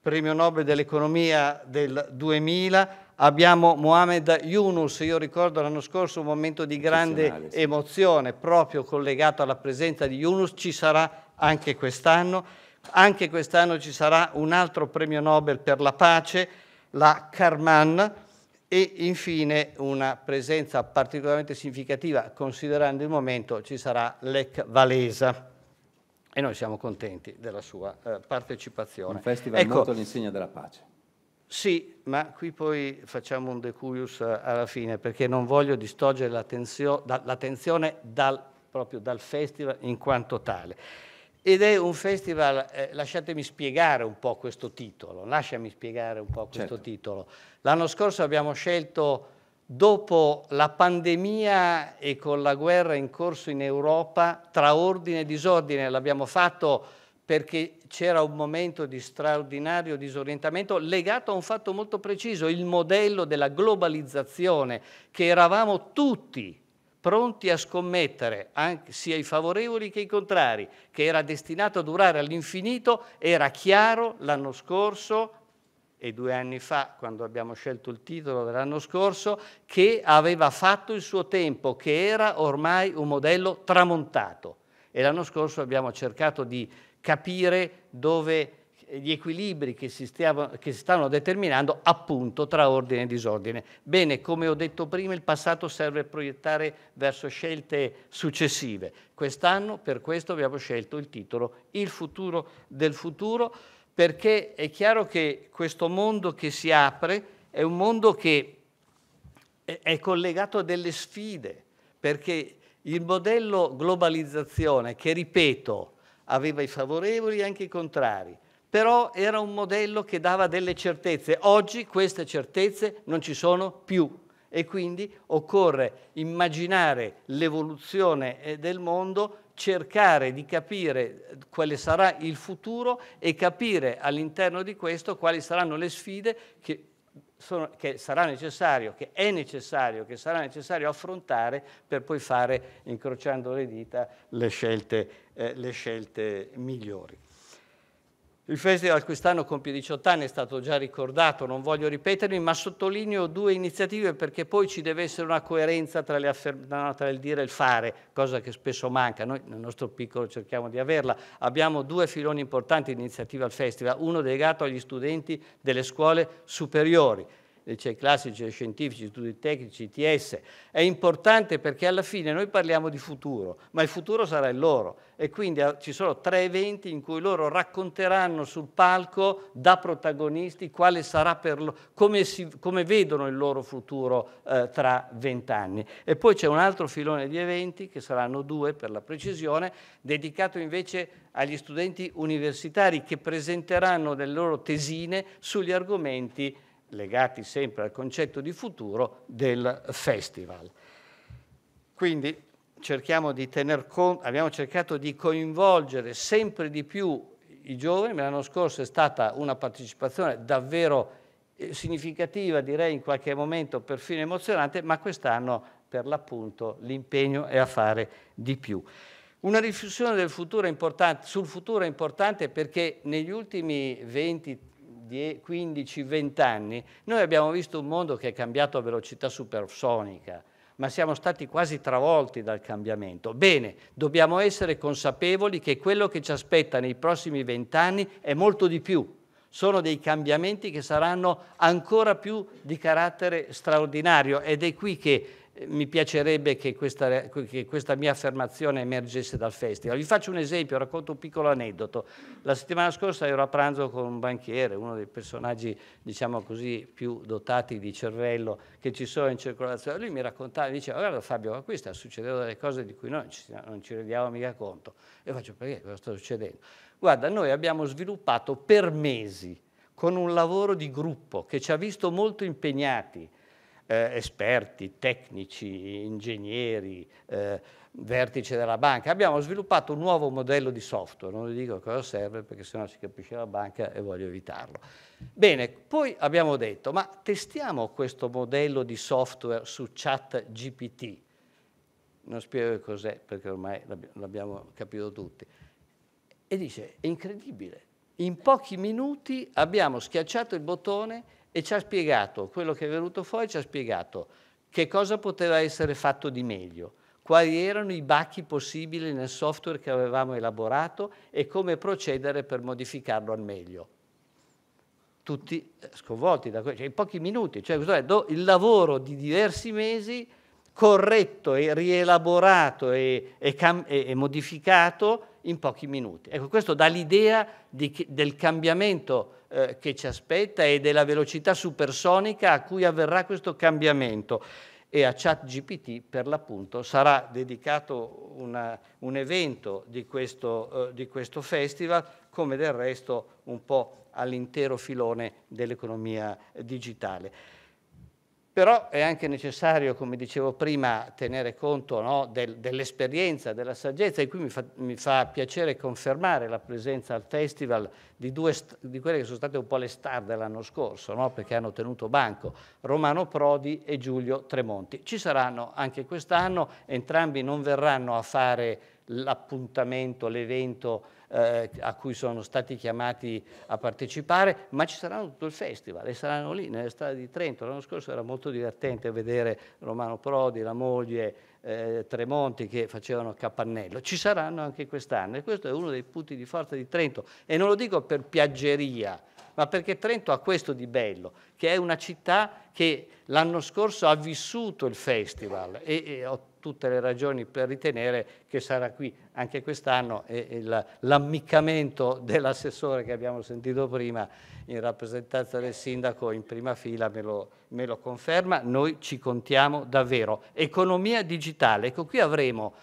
premio Nobel dell'economia del 2000, abbiamo Mohamed Yunus, io ricordo l'anno scorso un momento di grande emozione proprio collegato alla presenza di Yunus, ci sarà anche quest'anno, anche quest'anno ci sarà un altro premio Nobel per la pace, la Karman, e infine una presenza particolarmente significativa, considerando il momento, ci sarà l'Ec Valesa e noi siamo contenti della sua eh, partecipazione. Un festival ecco, molto all'insegna della pace. Sì, ma qui poi facciamo un decuius eh, alla fine perché non voglio distogliere l'attenzio, da, l'attenzione dal, proprio dal festival in quanto tale. Ed è un festival, eh, lasciatemi spiegare un po' questo titolo, lasciami spiegare un po' questo certo. titolo. L'anno scorso abbiamo scelto dopo la pandemia e con la guerra in corso in Europa, tra ordine e disordine, l'abbiamo fatto perché c'era un momento di straordinario disorientamento legato a un fatto molto preciso, il modello della globalizzazione, che eravamo tutti pronti a scommettere, anche, sia i favorevoli che i contrari, che era destinato a durare all'infinito, era chiaro l'anno scorso, e due anni fa, quando abbiamo scelto il titolo dell'anno scorso, che aveva fatto il suo tempo, che era ormai un modello tramontato. E l'anno scorso abbiamo cercato di capire dove gli equilibri che si, stiamo, che si stanno determinando appunto tra ordine e disordine. Bene, come ho detto prima, il passato serve a proiettare verso scelte successive. Quest'anno per questo abbiamo scelto il titolo Il futuro del futuro perché è chiaro che questo mondo che si apre è un mondo che è collegato a delle sfide, perché il modello globalizzazione, che ripeto, aveva i favorevoli e anche i contrari, però era un modello che dava delle certezze. Oggi queste certezze non ci sono più e quindi occorre immaginare l'evoluzione eh, del mondo cercare di capire quale sarà il futuro e capire all'interno di questo quali saranno le sfide che, sono, che, sarà necessario, che è necessario, che sarà necessario affrontare per poi fare, incrociando le dita, le scelte, eh, le scelte migliori. Il festival quest'anno compie 18 anni, è stato già ricordato, non voglio ripetermi, ma sottolineo due iniziative perché poi ci deve essere una coerenza tra, no, tra il dire e il fare, cosa che spesso manca. Noi nel nostro piccolo cerchiamo di averla. Abbiamo due filoni importanti di iniziativa al festival, uno legato agli studenti delle scuole superiori, licei eh, classici, licei scientifici, studi tecnici, ITS, è importante perché alla fine noi parliamo di futuro, ma il futuro sarà il loro e quindi ah, ci sono tre eventi in cui loro racconteranno sul palco da protagonisti quale sarà per loro, come, si, come vedono il loro futuro eh, tra vent'anni. E poi c'è un altro filone di eventi, che saranno due per la precisione, dedicato invece agli studenti universitari che presenteranno delle loro tesine sugli argomenti legati sempre al concetto di futuro del festival. Quindi cerchiamo di tener conto, abbiamo cercato di coinvolgere sempre di più i giovani, l'anno scorso è stata una partecipazione davvero eh, significativa, direi in qualche momento perfino emozionante, ma quest'anno per l'appunto l'impegno è a fare di più. Una riflessione futuro sul futuro è importante perché negli ultimi 20, 15-20 anni, noi abbiamo visto un mondo che è cambiato a velocità supersonica, ma siamo stati quasi travolti dal cambiamento. Bene, dobbiamo essere consapevoli che quello che ci aspetta nei prossimi vent'anni è molto di più. Sono dei cambiamenti che saranno ancora più di carattere straordinario ed è qui che mi piacerebbe che questa, che questa, mia affermazione emergesse dal festival. Vi faccio un esempio, racconto un piccolo aneddoto. La settimana scorsa ero a pranzo con un banchiere, uno dei personaggi, diciamo così, più dotati di cervello che ci sono in circolazione. Lui mi raccontava, mi diceva, guarda Fabio, ma qui sta succedendo delle cose di cui noi non ci, rendiamo mica conto. E io faccio, perché cosa sta succedendo? Guarda, noi abbiamo sviluppato per mesi, con un lavoro di gruppo che ci ha visto molto impegnati, eh, esperti, tecnici, ingegneri, eh, vertice della banca, abbiamo sviluppato un nuovo modello di software, non vi dico cosa serve perché sennò si capisce la banca e voglio evitarlo. Bene, poi abbiamo detto, ma testiamo questo modello di software su chat GPT. Non spiego cos'è perché ormai l'abbiamo capito tutti. E dice, è incredibile, in pochi minuti abbiamo schiacciato il bottone e ci ha spiegato, quello che è venuto fuori ci ha spiegato che cosa poteva essere fatto di meglio, quali erano i bacchi possibili nel software che avevamo elaborato e come procedere per modificarlo al meglio. Tutti eh, sconvolti da questo, cioè in pochi minuti, cioè il lavoro di diversi mesi corretto e rielaborato e, e, e, e modificato in pochi minuti. Ecco, questo dà l'idea del cambiamento eh, che ci aspetta e della velocità supersonica a cui avverrà questo cambiamento. E a ChatGPT, per l'appunto, sarà dedicato una, un evento di questo, eh, di questo festival, come del resto un po' all'intero filone dell'economia digitale. Però è anche necessario, come dicevo prima, tenere conto no, del, dell'esperienza, della saggezza e qui mi fa, mi fa, piacere confermare la presenza al festival di, due, di quelle che sono state un po' le star dell'anno scorso, no, perché hanno tenuto banco, Romano Prodi e Giulio Tremonti. Ci saranno anche quest'anno, entrambi non verranno a fare l'appuntamento, l'evento eh, a cui sono stati chiamati a partecipare, ma ci saranno tutto il festival e saranno lì nella strade di Trento. L'anno scorso era molto divertente vedere Romano Prodi, la moglie, eh, Tremonti che facevano Capannello. Ci saranno anche quest'anno e questo è uno dei punti di forza di Trento e non lo dico per piaggeria, ma perché Trento ha questo di bello, che è una città che l'anno scorso ha vissuto il festival e, e tutte le ragioni per ritenere che sarà qui anche quest'anno e, l'ammiccamento dell'assessore che abbiamo sentito prima in rappresentanza del sindaco in prima fila me lo, me lo conferma, noi ci contiamo davvero. Economia digitale, ecco qui avremo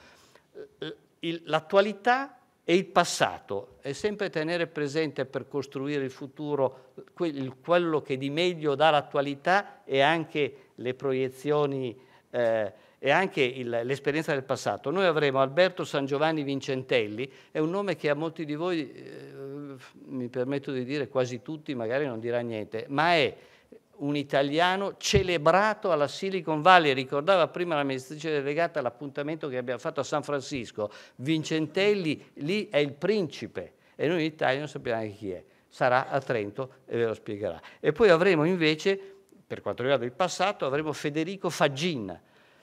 eh, l'attualità e il passato è sempre tenere presente per costruire il futuro quello che di meglio dà l'attualità e anche le proiezioni eh, e anche il, l'esperienza del passato. Noi avremo Alberto San Giovanni Vincentelli, è un nome che a molti di voi, eh, mi permetto di dire quasi tutti, magari non dirà niente, ma è un italiano celebrato alla Silicon Valley, ricordava prima l'amministratrice delegata l'appuntamento che abbiamo fatto a San Francisco, Vincentelli lì è il principe e noi in Italia non sappiamo neanche chi è, sarà a Trento e ve lo spiegherà. E poi avremo invece, per quanto riguarda il passato, avremo Federico Faggin,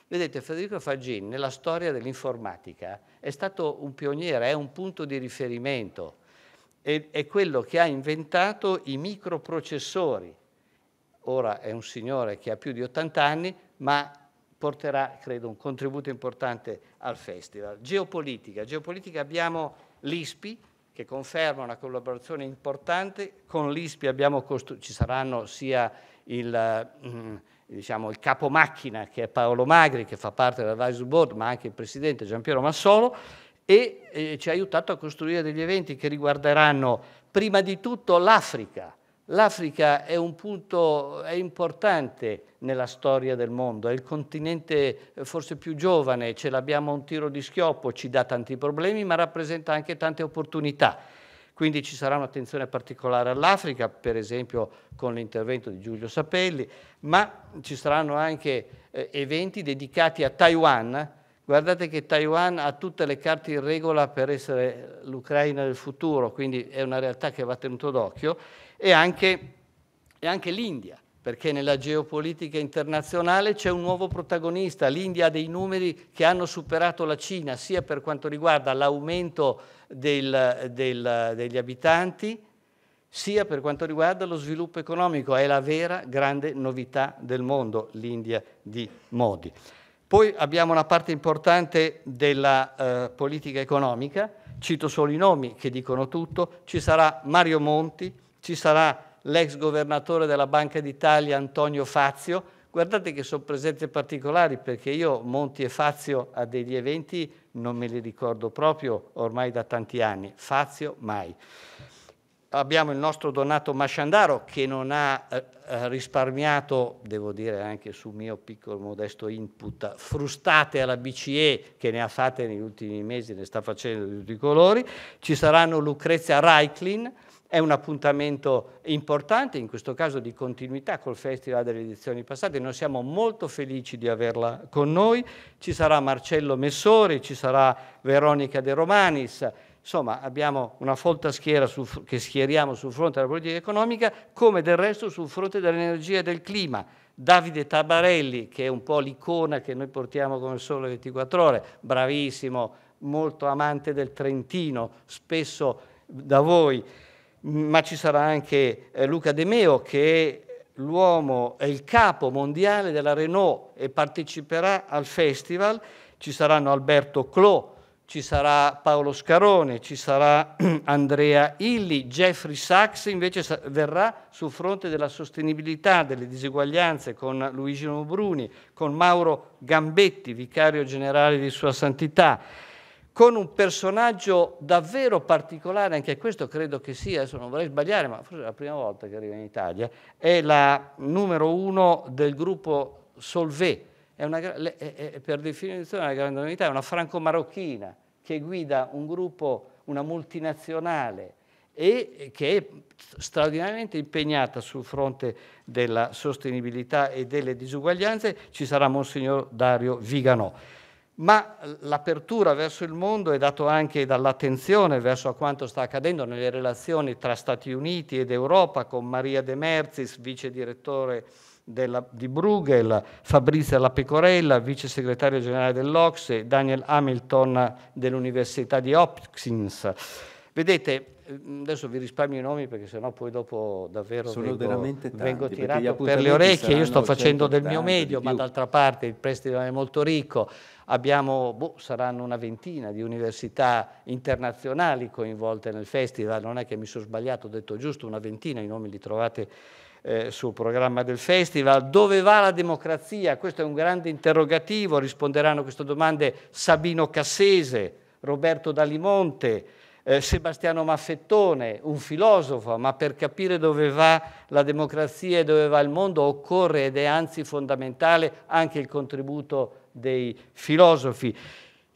Vedete, Federico Faggin nella storia dell'informatica è stato un pioniere, è un punto di riferimento, è, è quello che ha inventato i microprocessori. Ora è un signore che ha più di 80 anni, ma porterà, credo, un contributo importante al festival. Geopolitica. Geopolitica abbiamo l'ISPI, che conferma una collaborazione importante. Con l'ISPI abbiamo ci saranno sia il, mm, diciamo, il capo macchina che è Paolo Magri, che fa parte dell'advisory board, ma anche il presidente Giampiero Massolo, e eh, ci ha aiutato a costruire degli eventi che riguarderanno prima di tutto l'Africa. L'Africa è un punto è importante nella storia del mondo, è il continente eh, forse più giovane, ce l'abbiamo a un tiro di schioppo, ci dà tanti problemi ma rappresenta anche tante opportunità. Quindi ci sarà un'attenzione particolare all'Africa, per esempio con l'intervento di Giulio Sapelli, ma ci saranno anche eh, eventi dedicati a Taiwan. Guardate che Taiwan ha tutte le carte in regola per essere l'Ucraina del futuro, quindi è una realtà che va tenuto d'occhio, e anche, e anche l'India perché nella geopolitica internazionale c'è un nuovo protagonista, l'India ha dei numeri che hanno superato la Cina, sia per quanto riguarda l'aumento degli abitanti, sia per quanto riguarda lo sviluppo economico, è la vera grande novità del mondo, l'India di Modi. Poi abbiamo una parte importante della eh, politica economica, cito solo i nomi che dicono tutto, ci sarà Mario Monti, ci sarà l'ex governatore della Banca d'Italia Antonio Fazio. Guardate che sono presenze particolari perché io Monti e Fazio a degli eventi non me li ricordo proprio ormai da tanti anni, Fazio mai. Abbiamo il nostro Donato Masciandaro che non ha eh, eh, risparmiato, devo dire anche su mio piccolo modesto input, frustate alla BCE che ne ha fatte negli ultimi mesi, ne sta facendo di tutti i colori. Ci saranno Lucrezia Reiklin, è un appuntamento importante, in questo caso di continuità col Festival delle edizioni passate, noi siamo molto felici di averla con noi, ci sarà Marcello Messori, ci sarà Veronica De Romanis, insomma abbiamo una folta schiera su, che schieriamo sul fronte della politica economica, come del resto sul fronte dell'energia e del clima. Davide Tabarelli, che è un po' l'icona che noi portiamo con il sole 24 ore, bravissimo, molto amante del Trentino, spesso da voi ma ci sarà anche eh, Luca De Meo che è l'uomo è il capo mondiale della Renault e parteciperà al festival, ci saranno Alberto Clò, ci sarà Paolo Scarone, ci sarà Andrea Illi, Jeffrey Sachs invece verrà sul fronte della sostenibilità, delle diseguaglianze con Luigi Nobruni, con Mauro Gambetti, vicario generale di Sua Santità con un personaggio davvero particolare, anche questo credo che sia, adesso non vorrei sbagliare, ma forse è la prima volta che arriva in Italia, è la numero uno del gruppo Solvay, è una, è, è, per definizione una grande novità, è una franco-marocchina che guida un gruppo, una multinazionale, e che è straordinariamente impegnata sul fronte della sostenibilità e delle disuguaglianze, ci sarà Monsignor Dario Viganò ma l'apertura verso il mondo è data anche dall'attenzione verso quanto sta accadendo nelle relazioni tra Stati Uniti ed Europa con Maria De Merzis, vice direttore della, di Bruegel, Fabrizia La Pecorella, vice segretario generale dell'Ocse, Daniel Hamilton dell'Università di Hopkins. Vedete, Ehm, adesso vi risparmio i nomi perché sennò poi dopo davvero Sono vengo, vengo tirato per le orecchie, io sto facendo del mio medio, ma d'altra parte il prestito è molto ricco, abbiamo, boh, saranno una ventina di università internazionali coinvolte nel festival, non è che mi sono sbagliato, ho detto giusto una ventina, i nomi li trovate eh, sul programma del festival. Dove va la democrazia? Questo è un grande interrogativo, risponderanno a queste domande Sabino Cassese, Roberto Dalimonte, eh, Sebastiano Maffettone, un filosofo, ma per capire dove va la democrazia e dove va il mondo occorre ed è anzi fondamentale anche il contributo dei filosofi.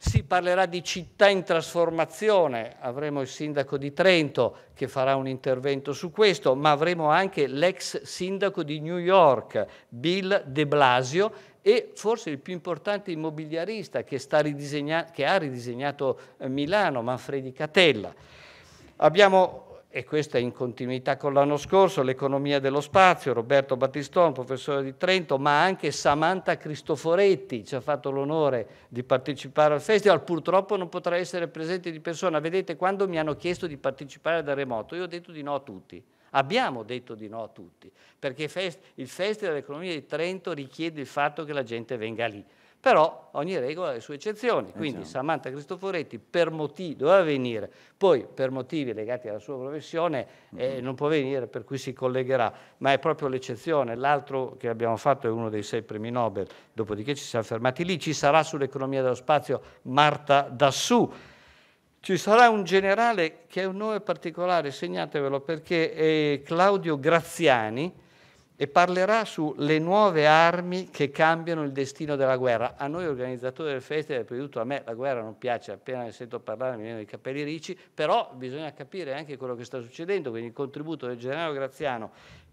Si parlerà di città in trasformazione, avremo il sindaco di Trento che farà un intervento su questo, ma avremo anche l'ex sindaco di New York, Bill de Blasio, e forse il più importante immobiliarista che, che ha ridisegnato eh, Milano, Manfredi Catella. Abbiamo e questo è in continuità con l'anno scorso, l'economia dello spazio, Roberto Battiston, professore di Trento, ma anche Samantha Cristoforetti ci ha fatto l'onore di partecipare al festival, purtroppo non potrà essere presente di persona. Vedete, quando mi hanno chiesto di partecipare da remoto, io ho detto di no a tutti Abbiamo detto di no a tutti, perché il Festival dell'Economia di Trento richiede il fatto che la gente venga lì. Però ogni regola ha le sue eccezioni, eh, quindi esatto. Samantha Cristoforetti per motivi doveva venire, poi per motivi legati alla sua professione eh, mm-hmm. non può venire, per cui si collegherà, ma è proprio l'eccezione. L'altro che abbiamo fatto è uno dei sei premi Nobel, dopodiché ci siamo fermati lì. Ci sarà sull'economia dello spazio Marta Dassù, ci sarà un generale che è un nome particolare, segnatevelo perché è Claudio Graziani e parlerà sulle nuove armi che cambiano il destino della guerra. A noi organizzatori del festival, prima di tutto a me la guerra non piace, appena ne sento parlare mi vengono i capelli ricci, però bisogna capire anche quello che sta succedendo, quindi il contributo del generale Graziano,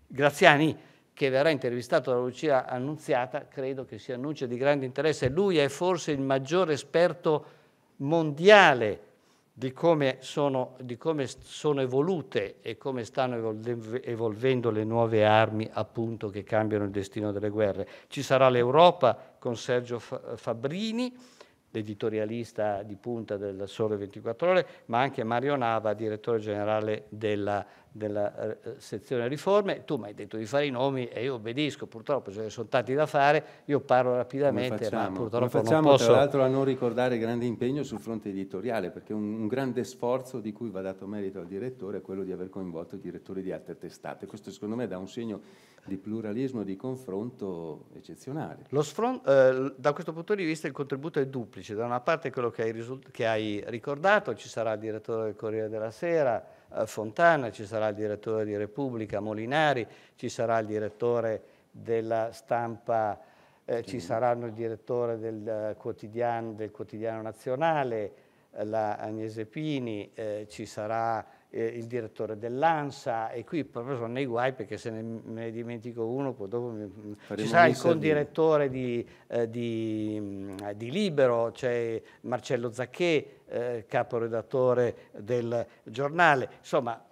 Graziani che verrà intervistato da Lucia Annunziata, credo che sia annuncia di grande interesse. Lui è forse il maggiore esperto mondiale di come, sono, di come sono evolute e come stanno evolvendo le nuove armi appunto che cambiano il destino delle guerre. Ci sarà l'Europa con Sergio Fabrini, l'editorialista di punta del Sole 24 Ore, ma anche Mario Nava, direttore generale della, della eh, sezione riforme. Tu mi hai detto di fare i nomi e io obbedisco, purtroppo ce ne sono tanti da fare, io parlo rapidamente, ma purtroppo Come facciamo, posso... tra l'altro a non ricordare grande impegno sul fronte editoriale, perché un, un, grande sforzo di cui va dato merito al direttore è quello di aver coinvolto i direttori di altre testate. Questo secondo me dà un segno di pluralismo e di confronto eccezionale. Sfront, eh, da questo punto di vista il contributo è duplice, da una parte quello che hai, risult- che hai ricordato, ci sarà il direttore del Corriere della Sera, eh, Fontana, ci sarà il direttore di Repubblica, Molinari, ci sarà il direttore della stampa, eh, ci saranno il direttore del, eh, quotidiano, del quotidiano nazionale, eh, la Agnese Pini, eh, ci sarà eh, il direttore dell'ANSA e qui proprio sono nei guai perché se ne, ne dimentico uno poi dopo mi, mm, ci sarà il condirettore di, eh, di, mm, di Libero, cioè Marcello Zacchè, eh, caporedattore del giornale, insomma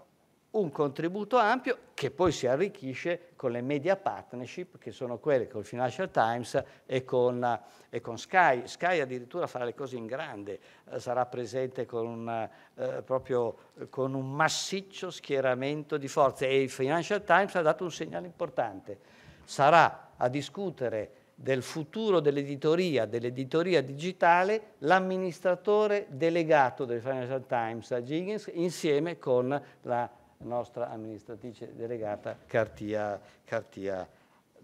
un contributo ampio che poi si arricchisce con le media partnership che sono quelle con il Financial Times e con, e con Sky. Sky addirittura farà le cose in grande, eh, sarà presente con, una, eh, proprio eh, con un massiccio schieramento di forze e il Financial Times ha dato un segnale importante. Sarà a discutere del futuro dell'editoria, dell'editoria digitale, l'amministratore delegato del Financial Times a Higgins insieme con la nostra amministratrice delegata Cartia, Cartia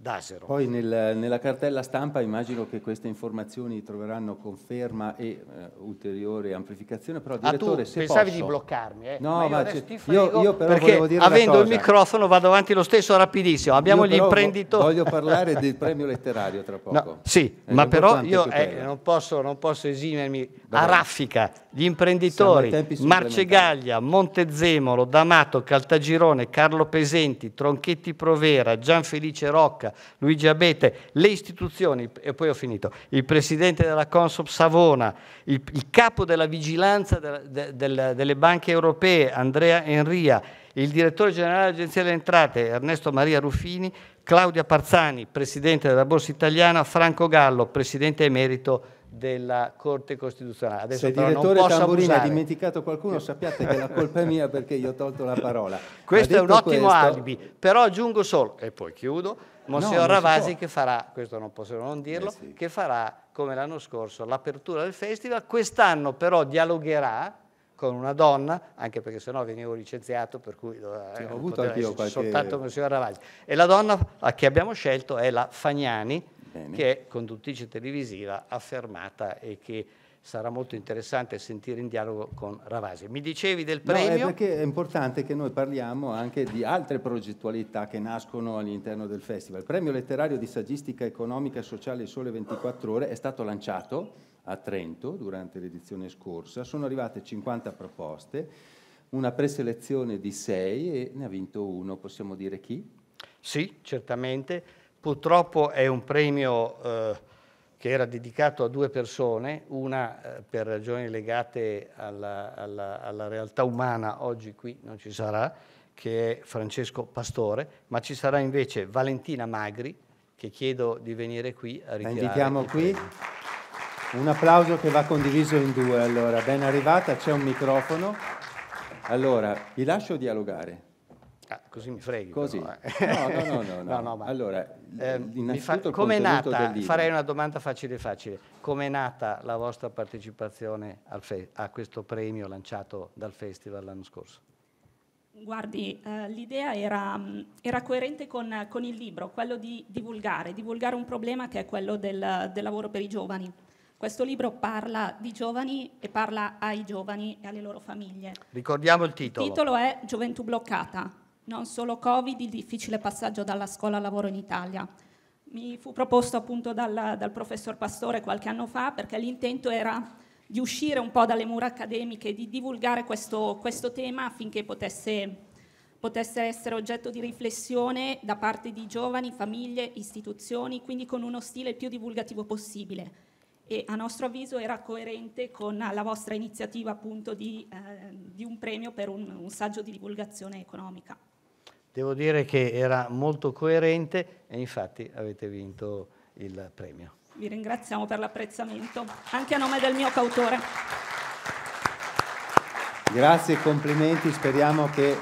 d'asero. Poi nel, nella cartella stampa immagino che queste informazioni troveranno conferma e eh, ulteriore amplificazione, però direttore ah, tu se pensavi posso... di bloccarmi, eh? No, ma, ma io, io, io, però volevo dire avendo il microfono vado avanti lo stesso rapidissimo. Abbiamo io gli imprenditori. Voglio parlare del premio letterario tra poco. No, sì, È ma però io eh, non, posso, non, posso, esimermi Vabbè. a raffica gli imprenditori Marcegaglia, Montezemolo, D'Amato, Caltagirone, Carlo Pesenti, Tronchetti Provera, Gianfelice Rocca Calenda, Luigi Abete, le istituzioni, e poi ho finito, il presidente della Consob Savona, il, il capo della vigilanza de, de, de, delle banche europee, Andrea Enria, il direttore generale dell'Agenzia delle Entrate, Ernesto Maria Ruffini, Claudia Parzani, presidente della Borsa Italiana, Franco Gallo, presidente emerito della Corte Costituzionale. Adesso Se il direttore Tamburini ha dimenticato qualcuno sappiate che la colpa è mia perché io ho tolto la parola. Questo è un ottimo questo... alibi, però aggiungo solo, e poi chiudo, Monsignor no, Ravasi che farà, questo non posso non dirlo, eh sì. che farà come l'anno scorso l'apertura del festival, quest'anno però dialogherà con una donna, anche perché sennò venivo licenziato, per cui eh, sì, ho avuto anch'io qualche... soltanto Monsignor Ravasi. E la donna che abbiamo scelto è la Fagnani, Bene. che è conduttrice televisiva affermata e che sarà molto interessante sentire in dialogo con Ravasi. Mi dicevi del premio? No, è perché è importante che noi parliamo anche di altre progettualità che nascono all'interno del festival. Il premio letterario di saggistica economica e sociale Sole 24 ore è stato lanciato a Trento durante l'edizione scorsa, sono arrivate 50 proposte, una preselezione di 6 e ne ha vinto uno, possiamo dire chi? Sì, certamente. Purtroppo è un premio eh, che era dedicato a due persone, una eh, per ragioni legate alla, alla, alla, realtà umana, oggi qui non ci sarà, che è Francesco Pastore, ma ci sarà invece Valentina Magri, che chiedo di venire qui a ritirare. La invitiamo qui. Un applauso che va condiviso in due, allora. Ben arrivata, c'è un microfono. Allora, vi lascio dialogare. Ah, così mi freghi. Così. Però, eh. No, no, no. no, no. no, no allora, eh, fa, come è nata, farei una domanda facile facile, come è nata la vostra partecipazione fe- a questo premio lanciato dal festival l'anno scorso? Guardi, eh, l'idea era, mm, era coerente con, con, il libro, quello di divulgare, divulgare un problema che è quello del, del lavoro per i giovani. Questo libro parla di giovani e parla ai giovani e alle loro famiglie. Ricordiamo il titolo. Il titolo è Gioventù bloccata non solo Covid, il difficile passaggio dalla scuola al lavoro in Italia. Mi fu proposto appunto dal, dal professor Pastore qualche anno fa perché l'intento era di uscire un po' dalle mura accademiche, di divulgare questo, questo tema affinché potesse, potesse essere oggetto di riflessione da parte di giovani, famiglie, istituzioni, quindi con uno stile più divulgativo possibile e a nostro avviso era coerente con la vostra iniziativa appunto di, eh, di un premio per un, un saggio di divulgazione economica. Devo dire che era molto coerente e infatti avete vinto il premio. Vi ringraziamo per l'apprezzamento, anche a nome del mio cautore. Grazie e complimenti, speriamo che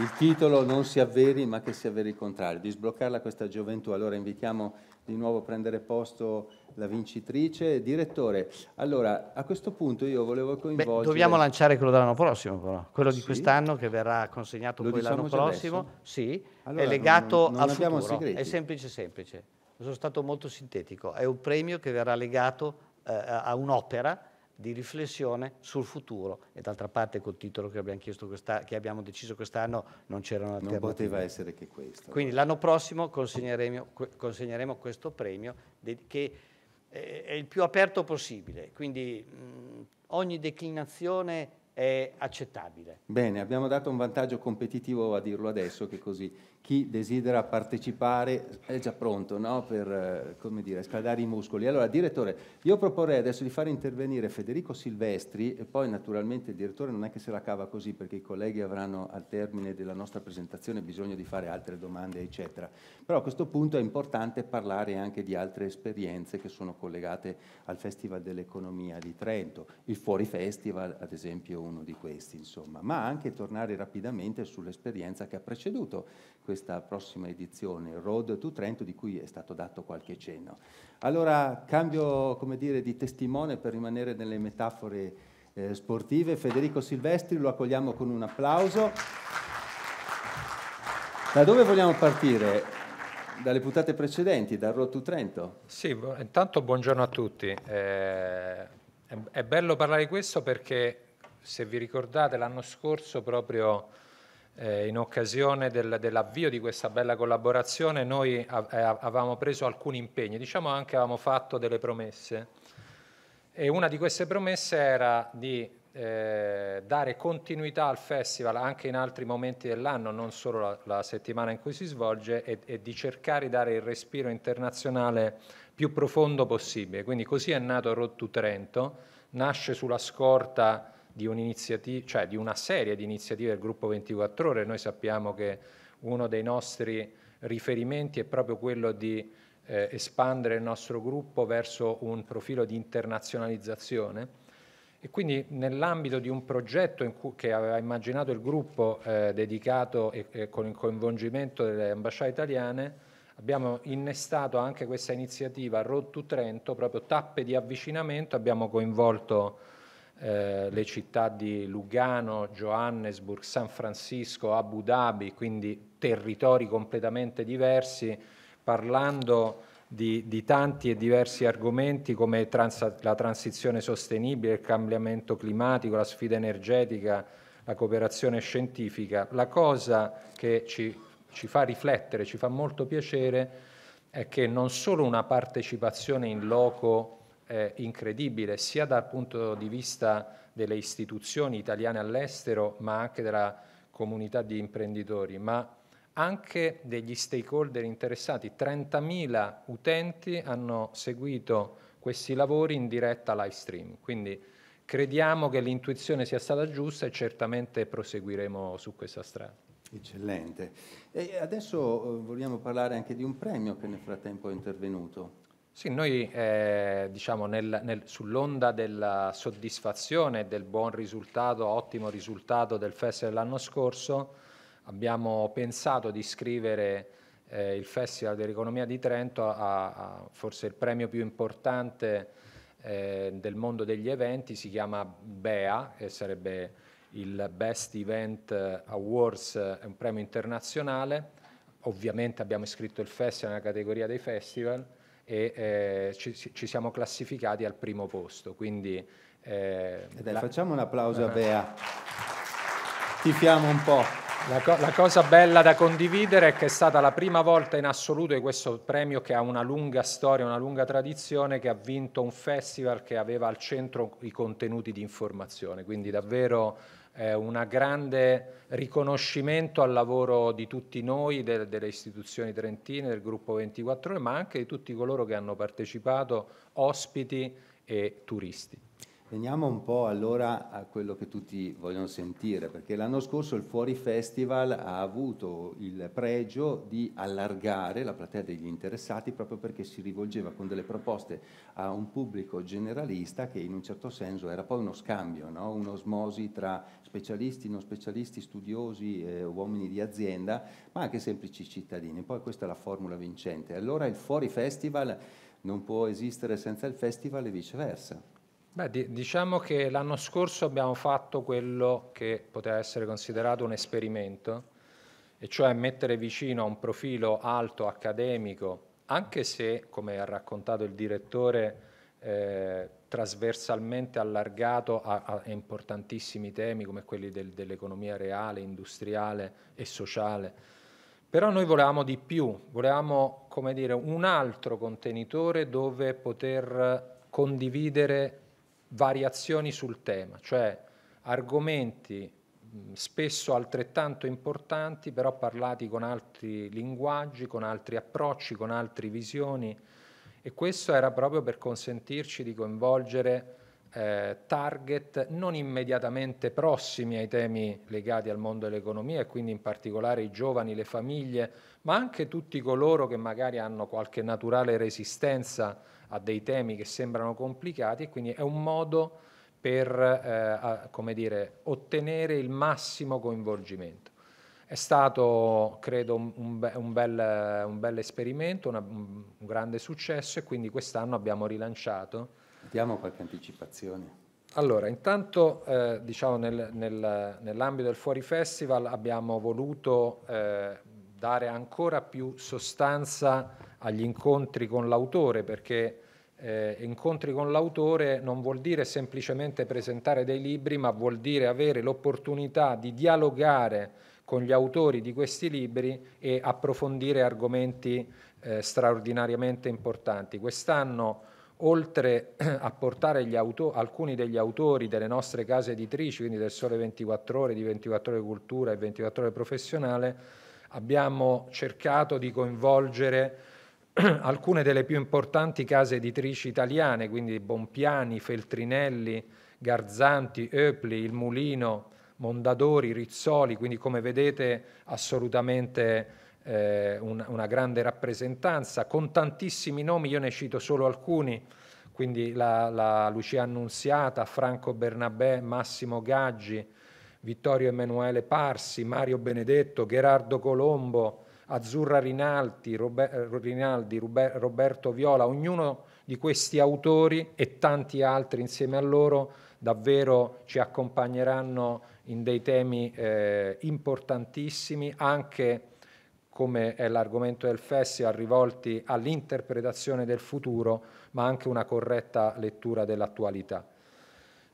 il titolo non si avveri ma che si avveri il contrario, di sbloccarla questa gioventù. Allora invitiamo di nuovo a prendere posto la vincitrice. Direttore, allora a questo punto io volevo coinvolgere... Beh, dobbiamo lanciare quello dell'anno prossimo però, quello di sì. quest'anno che verrà consegnato poi l'anno diciamo prossimo, adesso? sì, allora, è legato non, non al futuro, segreti. è semplice semplice. Sono stato molto sintetico, è un premio che verrà legato eh, a un'opera di riflessione sul futuro e d'altra parte col titolo che abbiamo, chiesto che abbiamo deciso quest'anno non c'erano alternative. Non poteva essere che questo. Quindi l'anno prossimo consegneremo, consegneremo questo premio che è, è il più aperto possibile, quindi mh, ogni declinazione è accettabile. Bene, abbiamo dato un vantaggio competitivo a dirlo adesso che così chi desidera partecipare è già pronto no? per eh, dire, scaldare i muscoli. Allora, direttore, io proporrei adesso di fare intervenire Federico Silvestri e poi naturalmente il direttore non è che se la cava così perché i colleghi avranno al termine della nostra presentazione bisogno di fare altre domande, eccetera. Però a questo punto è importante parlare anche di altre esperienze che sono collegate al Festival dell'Economia di Trento, il Fuori Festival ad esempio uno di questi, insomma, ma anche tornare rapidamente sull'esperienza che ha preceduto questa prossima edizione, Road to Trento, di cui è stato dato qualche cenno. Allora cambio come dire, di testimone per rimanere nelle metafore eh, sportive. Federico Silvestri lo accogliamo con un applauso. Da dove vogliamo partire? Dalle puntate precedenti, dal Road to Trento? Sì, intanto buongiorno a tutti. Eh, è bello parlare di questo perché, se vi ricordate, l'anno scorso proprio eh, in occasione del, dell'avvio di questa bella collaborazione noi eh, av avevamo preso alcuni impegni, diciamo anche avevamo fatto delle promesse e una di queste promesse era di eh, dare continuità al festival anche in altri momenti dell'anno, non solo la, la, settimana in cui si svolge e, e di cercare di dare il respiro internazionale più profondo possibile. Quindi così è nato Road to Trento, nasce sulla scorta di, cioè di una serie di iniziative del gruppo 24 ore. Noi sappiamo che uno dei nostri riferimenti è proprio quello di eh, espandere il nostro gruppo verso un profilo di internazionalizzazione. E quindi nell'ambito di un progetto cui, che aveva immaginato il gruppo eh, dedicato e, e, con il coinvolgimento delle ambasciate italiane, abbiamo innestato anche questa iniziativa Road to Trento, proprio tappe di avvicinamento, abbiamo coinvolto eh, le città di Lugano, Johannesburg, San Francisco, Abu Dhabi, quindi territori completamente diversi, parlando di, di tanti e diversi argomenti come trans- la transizione sostenibile, il cambiamento climatico, la sfida energetica, la cooperazione scientifica. La cosa che ci, ci fa riflettere, ci fa molto piacere, è che non solo una partecipazione in loco eh, incredibile sia dal punto di vista delle istituzioni italiane all'estero, ma anche della comunità di imprenditori, ma anche degli stakeholder interessati. 30.000 utenti hanno seguito questi lavori in diretta live stream, quindi crediamo che l'intuizione sia stata giusta e certamente proseguiremo su questa strada. Eccellente. E adesso eh, vogliamo parlare anche di un premio che nel frattempo è intervenuto. Sì, noi eh, diciamo nel, nel, sull'onda della soddisfazione e del buon risultato, ottimo risultato del festival dell'anno scorso, abbiamo pensato di scrivere eh, il Festival dell'Economia di Trento a, a, forse il premio più importante eh, del mondo degli eventi, si chiama BEA, che sarebbe il Best Event Awards, è eh, un premio internazionale. Ovviamente abbiamo iscritto il festival nella categoria dei festival e eh, ci, ci, siamo classificati al primo posto. Quindi, eh, dai, la... Facciamo un applauso a Bea. Tifiamo un po'. La, co- la, cosa bella da condividere è che è stata la prima volta in assoluto di questo premio che ha una lunga storia, una lunga tradizione, che ha vinto un festival che aveva al centro i contenuti di informazione. Quindi davvero eh, un grande riconoscimento al lavoro di tutti noi, de delle istituzioni trentine, del gruppo 24 ore, ma anche di tutti coloro che hanno partecipato, ospiti e turisti. Veniamo un po' allora a quello che tutti vogliono sentire, perché l'anno scorso il Fuori Festival ha avuto il pregio di allargare la platea degli interessati proprio perché si rivolgeva con delle proposte a un pubblico generalista che in un certo senso era poi uno scambio, no? un'osmosi tra specialisti, non specialisti, studiosi, eh, uomini di azienda, ma anche semplici cittadini. Poi questa è la formula vincente. Allora il fuori festival non può esistere senza il festival e viceversa. Beh, diciamo che l'anno scorso abbiamo fatto quello che poteva essere considerato un esperimento, e cioè mettere vicino a un profilo alto accademico, anche se, come ha raccontato il direttore, eh, trasversalmente allargato a, a importantissimi temi come quelli del, dell'economia reale, industriale e sociale. Però noi volevamo di più, volevamo come dire, un altro contenitore dove poter condividere variazioni sul tema, cioè argomenti spesso altrettanto importanti, però parlati con altri linguaggi, con altri approcci, con altre visioni e questo era proprio per consentirci di coinvolgere eh, target non immediatamente prossimi ai temi legati al mondo dell'economia e quindi in particolare i giovani, le famiglie, ma anche tutti coloro che magari hanno qualche naturale resistenza a dei temi che sembrano complicati e quindi è un modo per eh, a, dire, ottenere il massimo coinvolgimento. È stato, credo, un, be- un, bel, un bel, esperimento, una, un grande successo e quindi quest'anno abbiamo rilanciato. Diamo qualche anticipazione. Allora, intanto eh, diciamo nel, nel, nell'ambito del Fuori Festival abbiamo voluto eh, dare ancora più sostanza agli incontri con l'autore perché eh, incontri con l'autore non vuol dire semplicemente presentare dei libri ma vuol dire avere l'opportunità di dialogare con gli autori di questi libri e approfondire argomenti eh, straordinariamente importanti. Quest'anno, oltre a portare auto- alcuni degli autori delle nostre case editrici, quindi del Sole 24 Ore, di 24 Ore Cultura e 24 Ore Professionale, abbiamo cercato di coinvolgere alcune delle più importanti case editrici italiane, quindi Bompiani, Feltrinelli, Garzanti, Oepli, Il Mulino, Mondadori, Rizzoli, quindi come vedete assolutamente eh, un, una grande rappresentanza, con tantissimi nomi, io ne cito solo alcuni, quindi la, la Lucia Annunziata, Franco Bernabé, Massimo Gaggi, Vittorio Emanuele Parsi, Mario Benedetto, Gerardo Colombo, Azzurra Rinaldi, Robert, Rinaldi Robert, Roberto Viola, ognuno di questi autori e tanti altri insieme a loro davvero ci accompagneranno in dei temi eh, importantissimi, anche come è l'argomento del festival, rivolti all'interpretazione del futuro, ma anche una corretta lettura dell'attualità.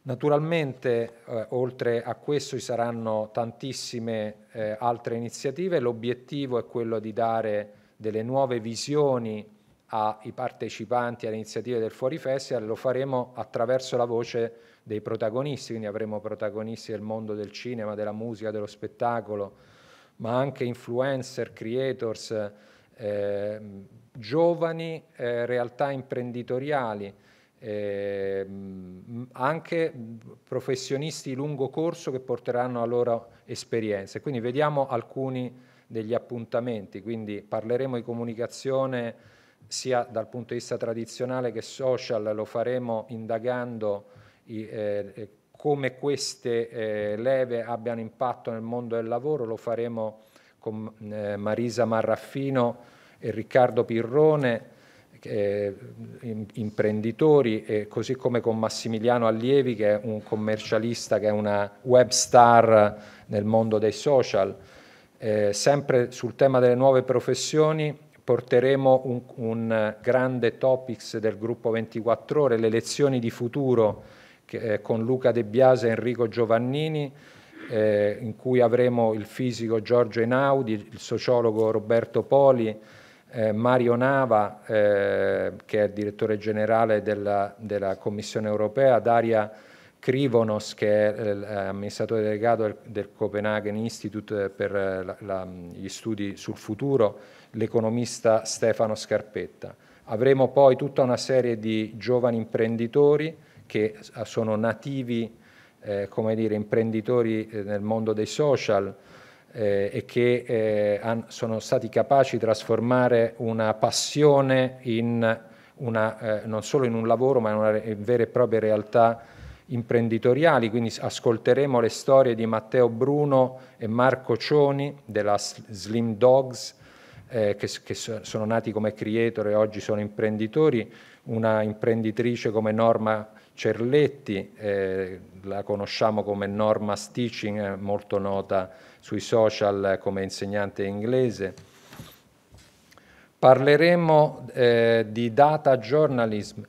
Naturalmente, eh, oltre a questo, ci saranno tantissime eh, altre iniziative. L'obiettivo è quello di dare delle nuove visioni ai partecipanti alle iniziative del Fuori Festival e lo faremo attraverso la voce dei protagonisti, quindi avremo protagonisti del mondo del cinema, della musica, dello spettacolo, ma anche influencer, creators, eh, giovani, eh, realtà imprenditoriali, eh, anche professionisti di lungo corso che porteranno la loro esperienza. Quindi vediamo alcuni degli appuntamenti, quindi parleremo di comunicazione sia dal punto di vista tradizionale che social, lo faremo indagando i, eh, eh, come queste eh, leve abbiano impatto nel mondo del lavoro lo faremo con eh, Marisa Marraffino e Riccardo Pirrone, eh, imprenditori, così come con Massimiliano Allievi che è un commercialista, che è una web star nel mondo dei social. Eh, sempre sul tema delle nuove professioni porteremo un, un grande topics del gruppo 24 ore, le lezioni di futuro che, eh, con Luca De Biase e Enrico Giovannini, eh, in cui avremo il fisico Giorgio Einaudi, il sociologo Roberto Poli, eh, Mario Nava, eh, che è il direttore generale della, della Commissione europea, Daria Crivonos, che è eh, l'amministratore delegato del, del Copenaghen Institute per eh, la, la, gli studi sul futuro, l'economista Stefano Scarpetta. Avremo poi tutta una serie di giovani imprenditori che sono nativi, eh, come dire, imprenditori eh, nel mondo dei social eh, e che eh, han, sono stati capaci di trasformare una passione in una, eh, non solo in un lavoro, ma in una in vera e propria realtà imprenditoriali, quindi ascolteremo le storie di Matteo Bruno e Marco Cioni della Slim Dogs, eh, che, che, sono nati come creator e oggi sono imprenditori, una imprenditrice come Norma Cerletti, eh, la conosciamo come Norma Stitching, eh, molto nota sui social eh, come insegnante inglese. Parleremo eh, di data journalism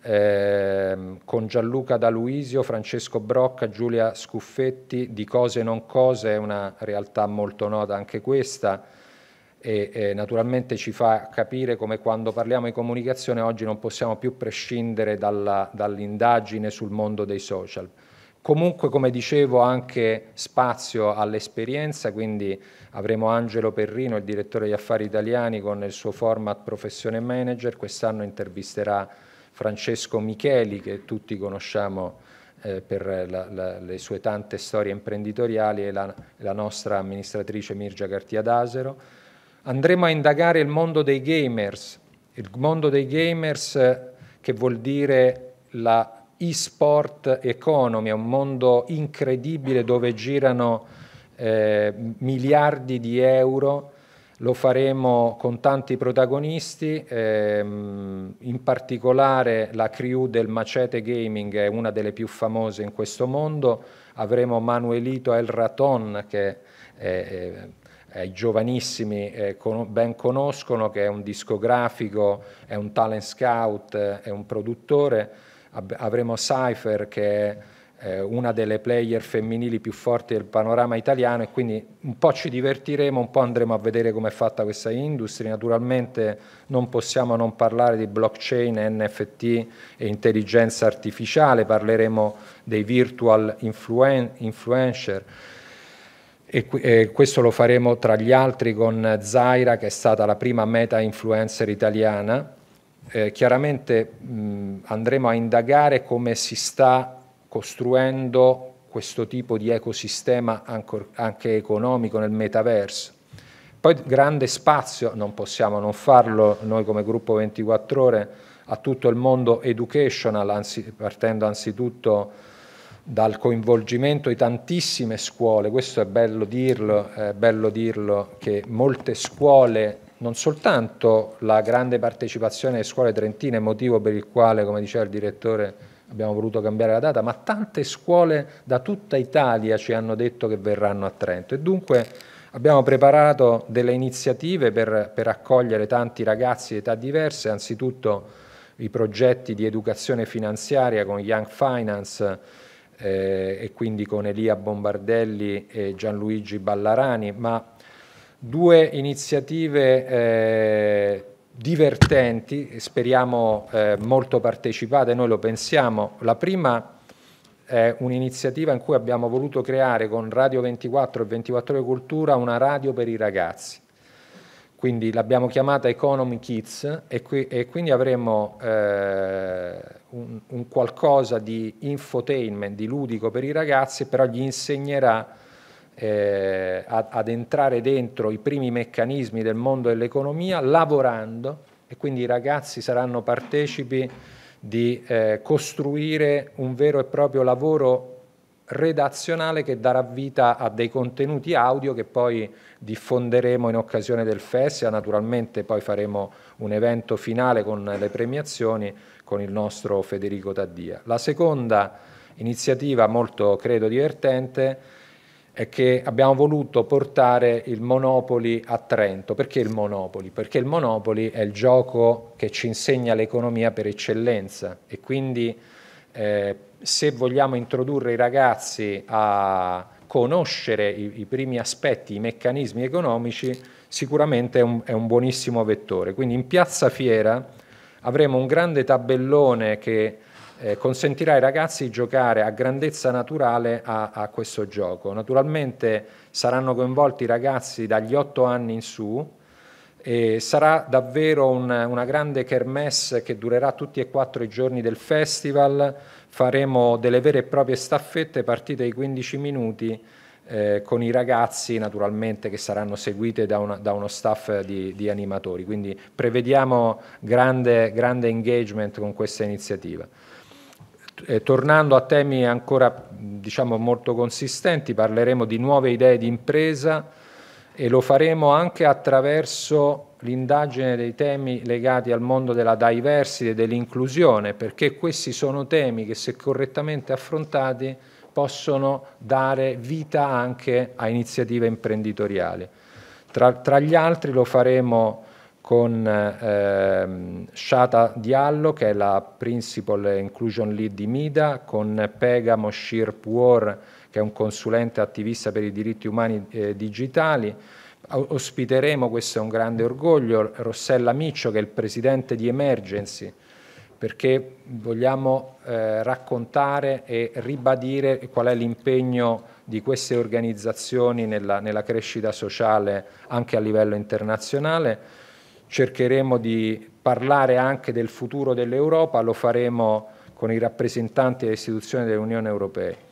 eh, con Gianluca D'Aluisio, Francesco Brocca, Giulia Scuffetti, di Cose Non Cose, è una realtà molto nota anche questa, e eh, naturalmente ci fa capire come quando parliamo di comunicazione oggi non possiamo più prescindere dall'indagine sul mondo dei social. Comunque, come dicevo, anche spazio all'esperienza, quindi avremo Angelo Perrino, il direttore degli affari italiani, con il suo format professione manager, quest'anno intervisterà Francesco Micheli, che tutti conosciamo eh, per la, la, le sue tante storie imprenditoriali, e la, la nostra amministratrice Mirgia d'Asero. Andremo a indagare il mondo dei gamers, il mondo dei gamers che vuol dire la e-sport economy, un mondo incredibile dove girano eh, miliardi di euro lo faremo con tanti protagonisti, ehm, in particolare la crew del Macete Gaming è una delle più famose in questo mondo, avremo Manuelito El Raton che è, è eh, i giovanissimi eh, con, ben conoscono, che è un discografico, è un talent scout, eh, è un produttore. Ab avremo Cypher che è eh, una delle player femminili più forti del panorama italiano e quindi un po' ci divertiremo, un po' andremo a vedere com'è fatta questa industria. Naturalmente non possiamo non parlare di blockchain, NFT e intelligenza artificiale, parleremo dei virtual influen influencer, e, questo lo faremo tra gli altri con Zaira che è stata la prima meta influencer italiana. Eh, chiaramente mh, andremo a indagare come si sta costruendo questo tipo di ecosistema anche, economico nel metaverso. Poi grande spazio, non possiamo non farlo noi come gruppo 24 ore, a tutto il mondo educational, anzi, partendo anzitutto dal coinvolgimento di tantissime scuole, questo è bello dirlo, è bello dirlo che molte scuole, non soltanto la grande partecipazione delle scuole trentine, motivo per il quale, come diceva il direttore, abbiamo voluto cambiare la data, ma tante scuole da tutta Italia ci hanno detto che verranno a Trento e dunque abbiamo preparato delle iniziative per, per accogliere tanti ragazzi di età diverse, anzitutto i progetti di educazione finanziaria con Young Finance, eh, e quindi con Elia Bombardelli e Gianluigi Ballarani, ma due iniziative eh, divertenti, speriamo eh, molto partecipate, noi lo pensiamo. La prima è un'iniziativa in cui abbiamo voluto creare con Radio 24 e 24 Ore Cultura una radio per i ragazzi quindi l'abbiamo chiamata Economy Kids e, qui, e quindi avremo eh, un, un, qualcosa di infotainment, di ludico per i ragazzi, però gli insegnerà eh, ad, ad entrare dentro i primi meccanismi del mondo dell'economia lavorando e quindi i ragazzi saranno partecipi di eh, costruire un vero e proprio lavoro redazionale che darà vita a dei contenuti audio che poi diffonderemo in occasione del Festival, naturalmente poi faremo un evento finale con le premiazioni con il nostro Federico Taddia. La seconda iniziativa molto credo divertente è che abbiamo voluto portare il Monopoli a Trento. Perché il Monopoli? Perché il Monopoli è il gioco che ci insegna l'economia per eccellenza e quindi eh, se vogliamo introdurre i ragazzi a, conoscere i, i primi aspetti, i meccanismi economici, sicuramente è un, è un buonissimo vettore. Quindi in Piazza Fiera avremo un grande tabellone che eh, consentirà ai ragazzi di giocare a grandezza naturale a, a, questo gioco. Naturalmente saranno coinvolti i ragazzi dagli otto anni in su e sarà davvero un, una grande kermesse che durerà tutti e quattro i giorni del festival faremo delle vere e proprie staffette, partite ai 15 minuti eh, con i ragazzi naturalmente che saranno seguite da, una, da uno staff di, di, animatori, quindi prevediamo grande, grande engagement con questa iniziativa. E eh, tornando a temi ancora diciamo, molto consistenti, parleremo di nuove idee di impresa e lo faremo anche attraverso l'indagine dei temi legati al mondo della diversity e dell'inclusione, perché questi sono temi che se correttamente affrontati possono dare vita anche a iniziative imprenditoriali. Tra, tra gli altri lo faremo con ehm, Shata Diallo, che è la Principal Inclusion Lead di Mida, con Pega Moshir Puor, che è un consulente attivista per i diritti umani eh, digitali, Ospiteremo, questo è un grande orgoglio, Rossella Miccio che è il presidente di Emergency, perché vogliamo eh, raccontare e ribadire qual è l'impegno di queste organizzazioni nella, nella crescita sociale anche a livello internazionale. Cercheremo di parlare anche del futuro dell'Europa, lo faremo con i rappresentanti delle istituzioni dell'Unione Europea.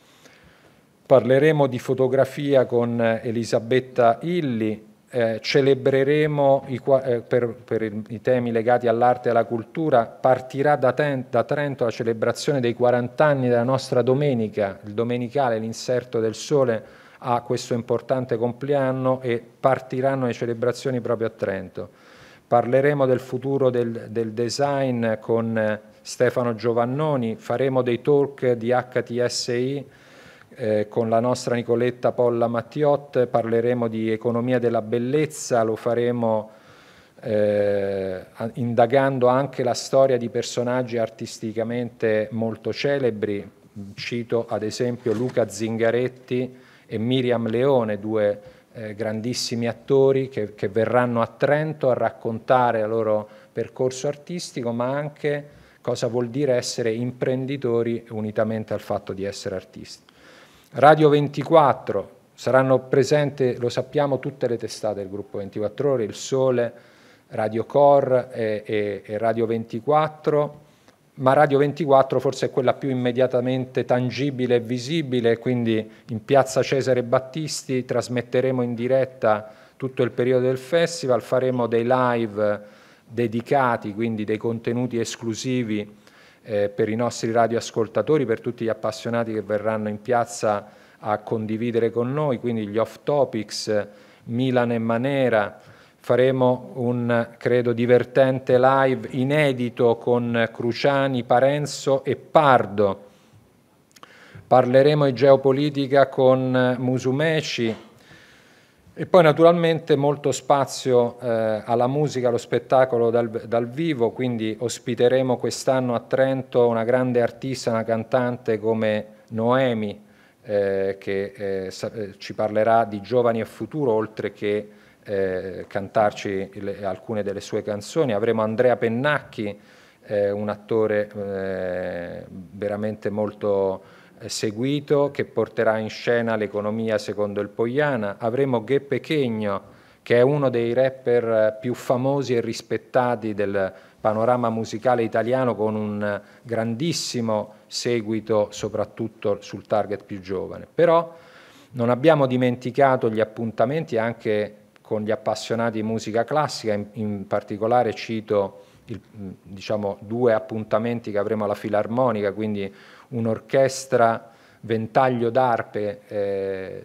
Parleremo di fotografia con eh, Elisabetta Illi, eh, celebreremo i, eh, per, per i temi legati all'arte e alla cultura, partirà da, ten, da, Trento la celebrazione dei 40 anni della nostra domenica, il domenicale, l'inserto del sole a questo importante compleanno e partiranno le celebrazioni proprio a Trento. Parleremo del futuro del, del design con eh, Stefano Giovannoni, faremo dei talk di HTSI eh, con la nostra Nicoletta Polla Mattiot parleremo di economia della bellezza, lo faremo eh, indagando anche la storia di personaggi artisticamente molto celebri. Cito ad esempio Luca Zingaretti e Miriam Leone, due eh, grandissimi attori che, che verranno a Trento a raccontare il loro percorso artistico, ma anche cosa vuol dire essere imprenditori unitamente al fatto di essere artisti. Radio 24, saranno presenti, lo sappiamo, tutte le testate del gruppo 24 ore, Il Sole, Radio Core e, e, e Radio 24 ma Radio 24 forse è quella più immediatamente tangibile e visibile, quindi in piazza Cesare Battisti trasmetteremo in diretta tutto il periodo del festival, faremo dei live dedicati, quindi dei contenuti esclusivi eh, per i nostri radioascoltatori, per tutti gli appassionati che verranno in piazza a condividere con noi, quindi gli off topics, Milan e Manera, faremo un credo divertente live inedito con Cruciani, Parenzo e Pardo. Parleremo di geopolitica con Musumeci, e poi naturalmente molto spazio eh, alla musica, allo spettacolo dal, dal vivo, quindi ospiteremo quest'anno a Trento una grande artista, una cantante come Noemi, eh, che eh, eh ci parlerà di giovani e futuro, oltre che eh, cantarci le, alcune delle sue canzoni. Avremo Andrea Pennacchi, eh, un attore veramente molto seguito che porterà in scena l'economia secondo il Pogliana, avremo Gheppe Chegno che è uno dei rapper più famosi e rispettati del panorama musicale italiano con un grandissimo seguito soprattutto sul target più giovane. Però non abbiamo dimenticato gli appuntamenti anche con gli appassionati di musica classica, in, in particolare cito il, diciamo, due appuntamenti che avremo alla Filarmonica, quindi un'orchestra ventaglio d'arpe, eh,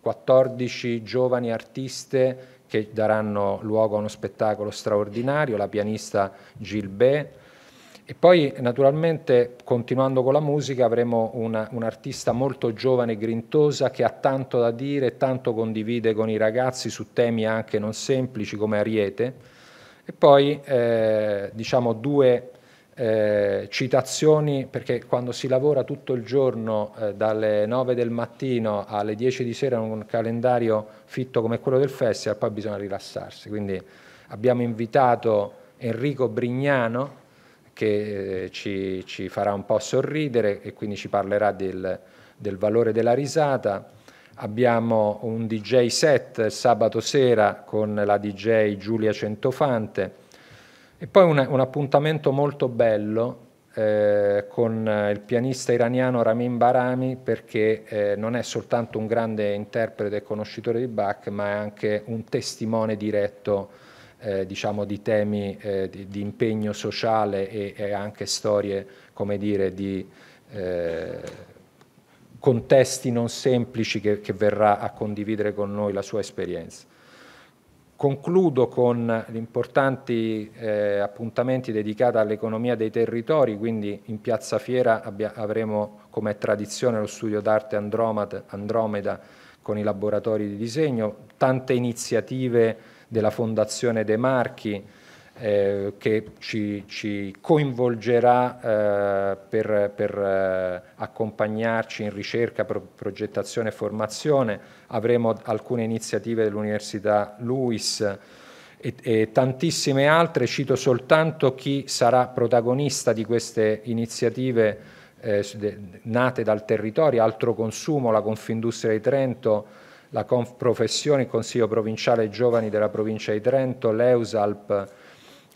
14 giovani artiste che daranno luogo a uno spettacolo straordinario, la pianista Gil Gilbert. E poi naturalmente continuando con la musica avremo un'artista un molto giovane e grintosa che ha tanto da dire, tanto condivide con i ragazzi su temi anche non semplici come Ariete. E poi eh, diciamo due eh, citazioni, perché quando si lavora tutto il giorno eh, dalle 9 del mattino alle 10 di sera in un calendario fitto come quello del festival, poi bisogna rilassarsi. Quindi abbiamo invitato Enrico Brignano che eh, ci, ci, farà un po' sorridere e quindi ci parlerà del, del valore della risata. Abbiamo un DJ set sabato sera con la DJ Giulia Centofante e poi un, un appuntamento molto bello eh, con il pianista iraniano Ramin Barami perché eh, non è soltanto un grande interprete e conoscitore di Bach, ma è anche un testimone diretto eh, diciamo, di temi eh, di, di, impegno sociale e, e, anche storie, come dire, di eh, contesti non semplici che, che verrà a condividere con noi la sua esperienza. Concludo con gli importanti eh, appuntamenti dedicati all'economia dei territori, quindi in Piazza Fiera avremo come tradizione lo studio d'arte Andromeda con i laboratori di disegno, tante iniziative della Fondazione De Marchi, eh, che ci, ci coinvolgerà eh, per, per eh, accompagnarci in ricerca, pro, progettazione e formazione. Avremo alcune iniziative dell'Università LUIS e, e, tantissime altre. Cito soltanto chi sarà protagonista di queste iniziative eh, nate dal territorio, Altro Consumo, la Confindustria di Trento, la Confprofessione, il Consiglio Provinciale Giovani della Provincia di Trento, l'Eusalp,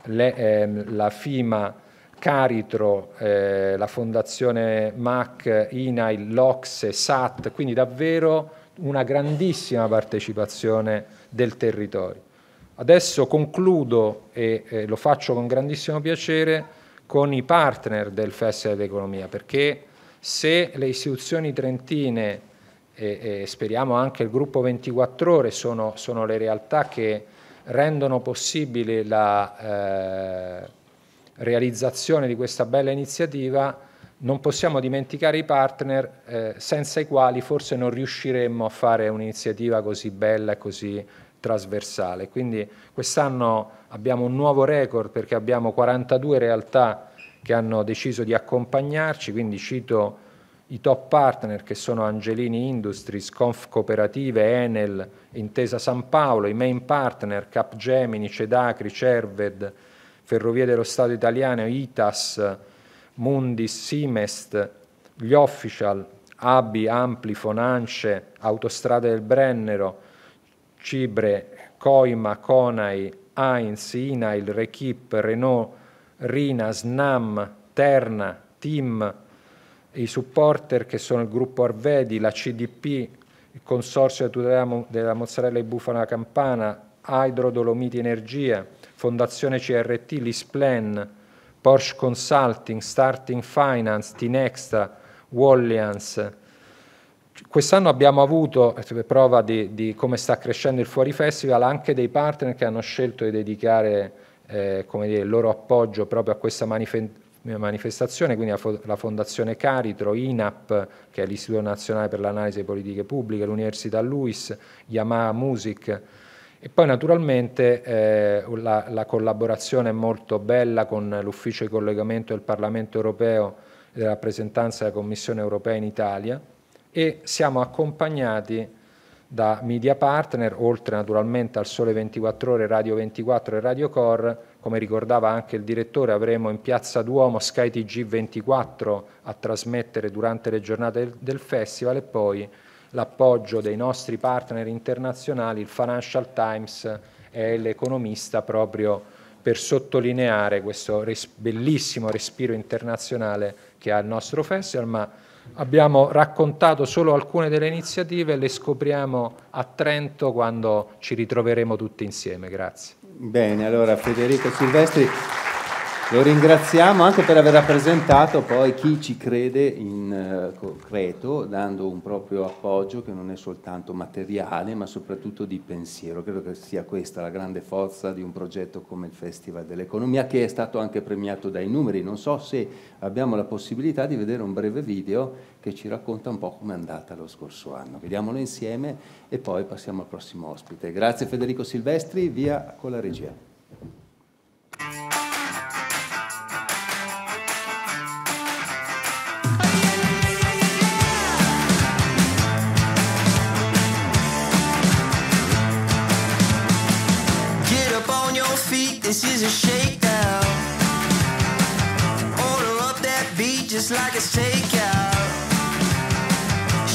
le, eh, la FIMA, Caritro, eh, la Fondazione MAC, INAIL, LOCSE, SAT, quindi davvero una grandissima partecipazione del territorio. Adesso concludo e eh, lo faccio con grandissimo piacere con i partner del Festival dell'Economia, perché se le istituzioni trentine e, e, speriamo anche il gruppo 24 ore sono, sono le realtà che rendono possibile la eh, realizzazione di questa bella iniziativa, non possiamo dimenticare i partner eh, senza i quali forse non riusciremmo a fare un'iniziativa così bella e così trasversale. Quindi quest'anno abbiamo un nuovo record perché abbiamo 42 realtà che hanno deciso di accompagnarci, quindi cito i top partner che sono Angelini Industries, Conf Cooperative, Enel, Intesa San Paolo, i main partner Capgemini, Cedacri, Cerved, Ferrovie dello Stato Italiano, ITAS, Mundis, Simest, gli official, ABI, Ampli, Fonance, Autostrade del Brennero, Cibre, Coima, Conai, AINS, INAIL, Rekip, Renault, Rina, SNAM, Terna, TIM, i supporter che sono il gruppo Arvedi, la CDP, il Consorzio della tutela della mozzarella e bufala campana, Hydro Dolomiti Energia, Fondazione CRT, l'ISPLEN, Porsche Consulting, Starting Finance, Tinexta, Walliance. Quest'anno abbiamo avuto, prova di, di, come sta crescendo il Fuori Festival, anche dei partner che hanno scelto di dedicare eh, dire, il loro appoggio proprio a questa manifestazione eh, manifestazione, quindi la Fondazione Caritro, INAP, che è l'Istituto Nazionale per l'Analisi delle Politiche Pubbliche, l'Università Luis, Yamaha Music. E poi naturalmente eh, la, la, collaborazione è molto bella con l'ufficio di collegamento del Parlamento europeo e della rappresentanza della Commissione europea in Italia e siamo accompagnati da media partner, oltre naturalmente al Sole 24 Ore, Radio 24 e Radio Core, come ricordava anche il direttore, avremo in Piazza Duomo Sky TG24 a trasmettere durante le giornate del festival e poi l'appoggio dei nostri partner internazionali, il Financial Times e l'Economista proprio per sottolineare questo res bellissimo respiro internazionale che ha il nostro festival, ma abbiamo raccontato solo alcune delle iniziative e le scopriamo a Trento quando ci ritroveremo tutti insieme. Grazie. Bene, allora Federico Silvestri. Lo ringraziamo anche per aver rappresentato poi chi ci crede in eh, concreto, dando un proprio appoggio che non è soltanto materiale, ma soprattutto di pensiero. Credo che sia questa la grande forza di un progetto come il Festival dell'Economia, che è stato anche premiato dai numeri. Non so se abbiamo la possibilità di vedere un breve video che ci racconta un po' come è andata lo scorso anno. Vediamolo insieme e poi passiamo al prossimo ospite. Grazie Federico Silvestri, via con la regia. a shakedown. Order up that beat just like it's takeout.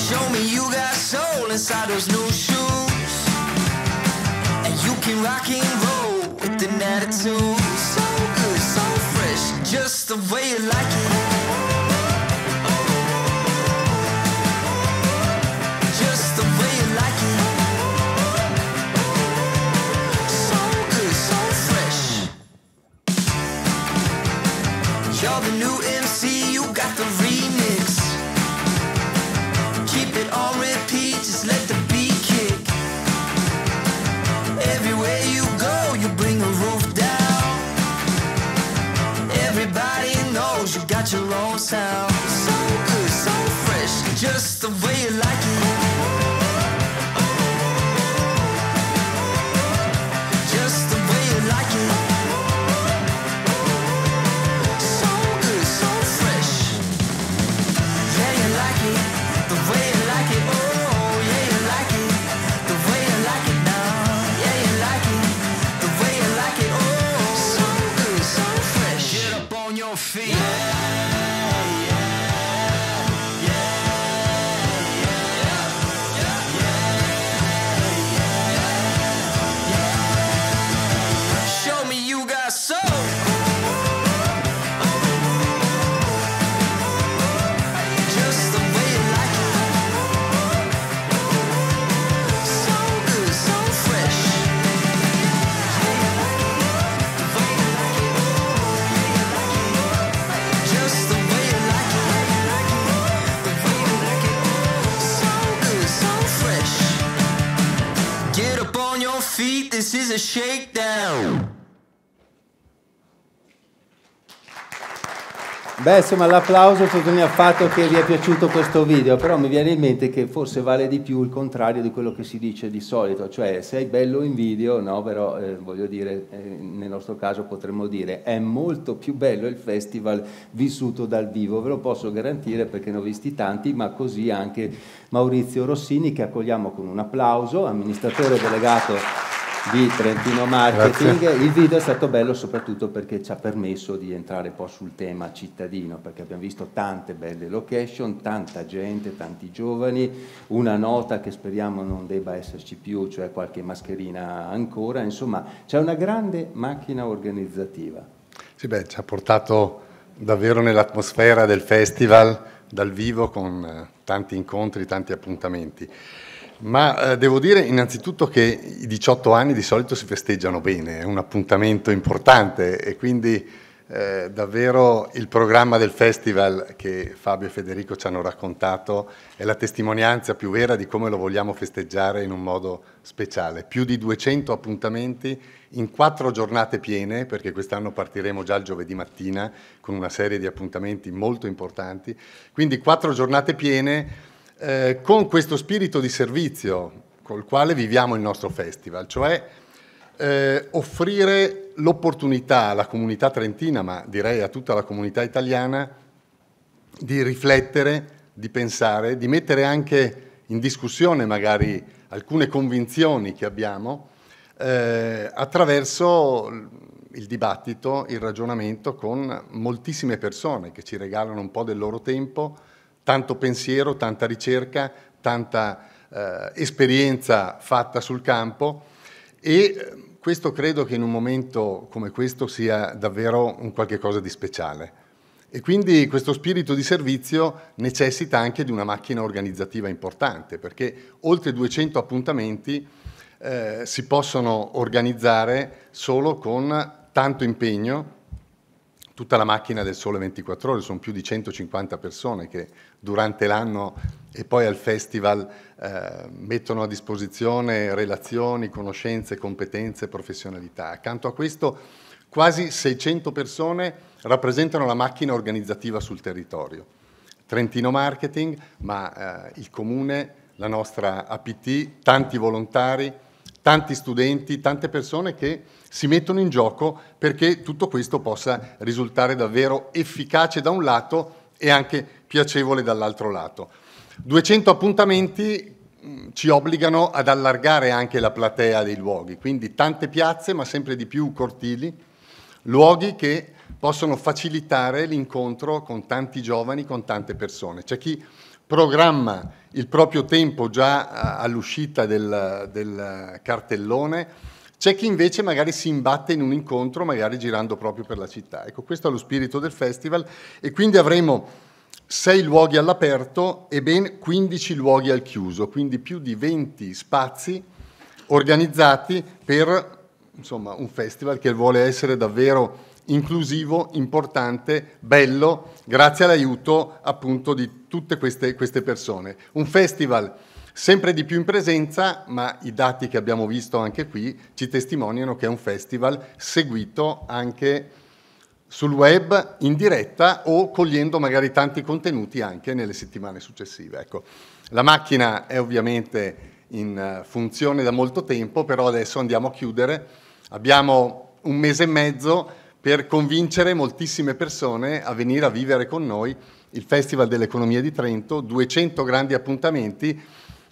Show me you got soul inside those new shoes. And you can rock and roll with an attitude. So good, so fresh, just the way you like it. sound. So good, so fresh, just the way. this is a shakedown. Beh, insomma, l'applauso sottolinea il fatto che vi è piaciuto questo video, però mi viene in mente che forse vale di più il contrario di quello che si dice di solito, cioè sei bello in video, no, però eh, voglio dire, eh, nel nostro caso potremmo dire è molto più bello il festival vissuto dal vivo, ve lo posso garantire perché ne ho visti tanti, ma così anche Maurizio Rossini che accogliamo con un applauso, amministratore delegato di Trentino Marketing. Grazie. Il video è stato bello soprattutto perché ci ha permesso di entrare un po' sul tema cittadino, perché abbiamo visto tante belle location, tanta gente, tanti giovani, una nota che speriamo non debba esserci più, cioè qualche mascherina ancora, insomma c'è una grande macchina organizzativa. Sì, beh, ci ha portato davvero nell'atmosfera del festival dal vivo con eh, tanti incontri, tanti appuntamenti. Ma eh, devo dire innanzitutto che i 18 anni di solito si festeggiano bene, è un appuntamento importante e quindi eh, davvero il programma del festival che Fabio e Federico ci hanno raccontato è la testimonianza più vera di come lo vogliamo festeggiare in un modo speciale. Più di 200 appuntamenti in quattro giornate piene, perché quest'anno partiremo già il giovedì mattina con una serie di appuntamenti molto importanti, quindi quattro giornate piene eh, con questo spirito di servizio col quale viviamo il nostro festival, cioè eh, offrire l'opportunità alla comunità trentina, ma direi a tutta la comunità italiana, di riflettere, di pensare, di mettere anche in discussione magari alcune convinzioni che abbiamo eh, attraverso il dibattito, il ragionamento con moltissime persone che ci regalano un po' del loro tempo, tanto pensiero, tanta ricerca, tanta eh, esperienza fatta sul campo e eh, questo credo che in un momento come questo sia davvero un qualche cosa di speciale. E quindi questo spirito di servizio necessita anche di una macchina organizzativa importante, perché oltre 200 appuntamenti eh, si possono organizzare solo con tanto impegno, tutta la macchina del Sole 24 ore, sono più di 150 persone che durante l'anno e poi al festival eh, mettono a disposizione relazioni, conoscenze, competenze, professionalità. Accanto a questo quasi 600 persone rappresentano la macchina organizzativa sul territorio. Trentino Marketing, ma eh, il comune, la nostra APT, tanti volontari, tanti studenti, tante persone che si mettono in gioco perché tutto questo possa risultare davvero efficace da un lato e anche piacevole dall'altro lato. 200 appuntamenti mm, ci obbligano ad allargare anche la platea dei luoghi, quindi tante piazze ma sempre di più cortili, luoghi che possono facilitare l'incontro con tanti giovani, con tante persone. C'è chi programma il proprio tempo già eh, all'uscita del, del cartellone, c'è chi invece magari si imbatte in un incontro, magari girando proprio per la città. Ecco, questo è lo spirito del festival e quindi avremo 6 luoghi all'aperto e ben 15 luoghi al chiuso, quindi più di 20 spazi organizzati per insomma, un festival che vuole essere davvero inclusivo, importante, bello, grazie all'aiuto appunto di tutte queste, queste persone. Un festival sempre di più in presenza, ma i dati che abbiamo visto anche qui ci testimoniano che è un festival seguito anche sul web in diretta o cogliendo magari tanti contenuti anche nelle settimane successive. Ecco, la macchina è ovviamente in eh, funzione da molto tempo, però adesso andiamo a chiudere. Abbiamo un mese e mezzo per convincere moltissime persone a venire a vivere con noi il Festival dell'Economia di Trento, 200 grandi appuntamenti,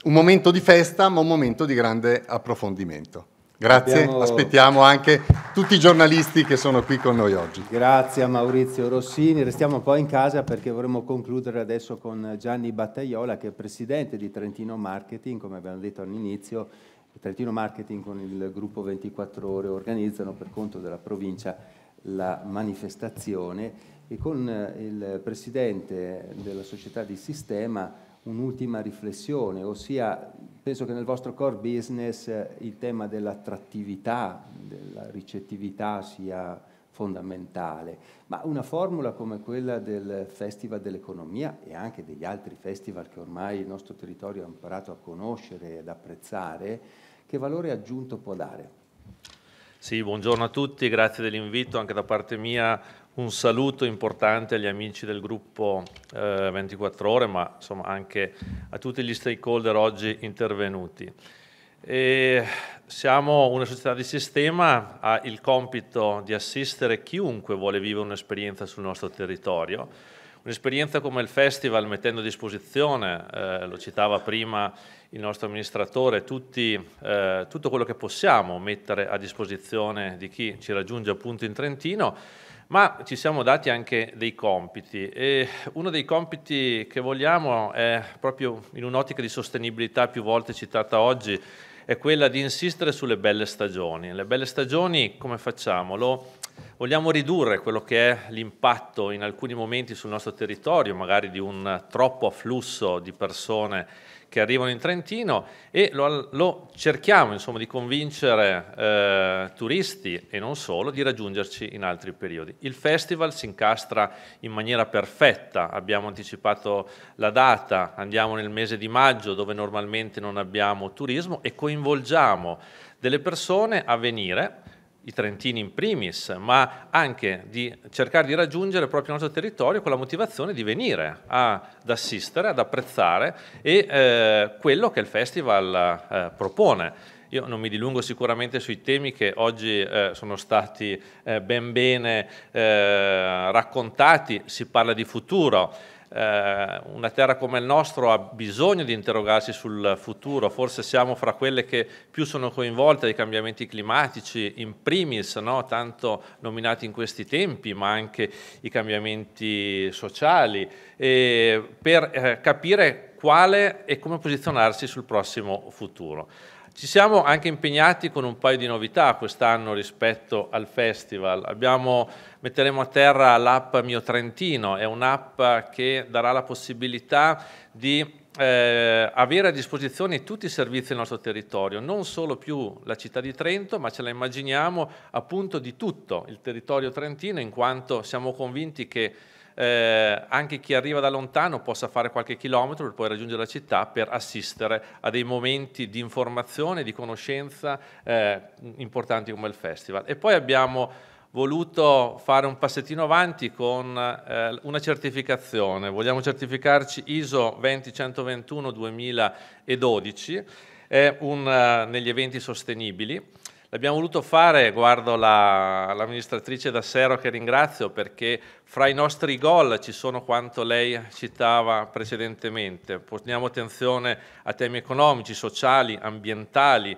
un momento di festa ma un momento di grande approfondimento. Grazie, Abbiamo... aspettiamo anche tutti i giornalisti che sono qui con noi oggi. Grazie a Maurizio Rossini, restiamo poi in casa perché vorremmo concludere adesso con Gianni Battaiola che è presidente di Trentino Marketing, come abbiamo detto all'inizio, Trentino Marketing con il gruppo 24 ore organizzano per conto della provincia la manifestazione e con eh, il presidente della società di sistema un'ultima riflessione, ossia penso che nel vostro core business eh, il tema dell'attrattività, della ricettività sia fondamentale, ma una formula come quella del Festival dell'Economia e anche degli altri festival che ormai il nostro territorio ha imparato a conoscere ed apprezzare, che valore aggiunto può dare? Sì, buongiorno a tutti, grazie dell'invito anche da parte mia un saluto importante agli amici del gruppo eh, 24 ore, ma insomma anche a tutti gli stakeholder oggi intervenuti. E siamo una società di sistema, ha il compito di assistere chiunque vuole vivere un'esperienza sul nostro territorio. Un'esperienza come il festival mettendo a disposizione, eh, lo citava prima il nostro amministratore, tutti, eh, tutto quello che possiamo mettere a disposizione di chi ci raggiunge appunto in Trentino, ma ci siamo dati anche dei compiti e uno dei compiti che vogliamo è proprio in un'ottica di sostenibilità più volte citata oggi è quella di insistere sulle belle stagioni. Le belle stagioni come facciamo? Lo vogliamo ridurre quello che è l'impatto in alcuni momenti sul nostro territorio, magari di un troppo afflusso di persone che arrivano in Trentino e lo, lo cerchiamo insomma, di convincere eh, turisti e non solo di raggiungerci in altri periodi. Il festival si incastra in maniera perfetta, abbiamo anticipato la data, andiamo nel mese di maggio dove normalmente non abbiamo turismo e coinvolgiamo delle persone a venire i trentini in primis, ma anche di cercare di raggiungere proprio il nostro territorio con la motivazione di venire ad assistere, ad apprezzare e, eh, quello che il festival eh, propone. Io non mi dilungo sicuramente sui temi che oggi eh, sono stati eh, ben bene eh, raccontati, si parla di futuro, eh, una terra come il nostro ha bisogno di interrogarsi sul futuro, forse siamo fra quelle che più sono coinvolte dai cambiamenti climatici, in primis, no? tanto nominati in questi tempi, ma anche i cambiamenti sociali, per eh, capire quale e come posizionarsi sul prossimo futuro. Ci siamo anche impegnati con un paio di novità quest'anno rispetto al festival. Abbiamo Metteremo a terra l'app Mio Trentino, è un'app che darà la possibilità di eh, avere a disposizione tutti i servizi del nostro territorio, non solo più la città di Trento, ma ce la immaginiamo appunto di tutto il territorio trentino, in quanto siamo convinti che eh, anche chi arriva da lontano possa fare qualche chilometro per poi raggiungere la città per assistere a dei momenti di informazione, di conoscenza eh, importanti come il festival. E poi abbiamo voluto fare un passettino avanti con eh, una certificazione. Vogliamo certificarci ISO 20121-2012 è un, eh, negli eventi sostenibili. L'abbiamo voluto fare, guardo l'amministratrice da Sero che ringrazio perché fra i nostri goal ci sono quanto lei citava precedentemente. Poniamo attenzione a temi economici, sociali, ambientali,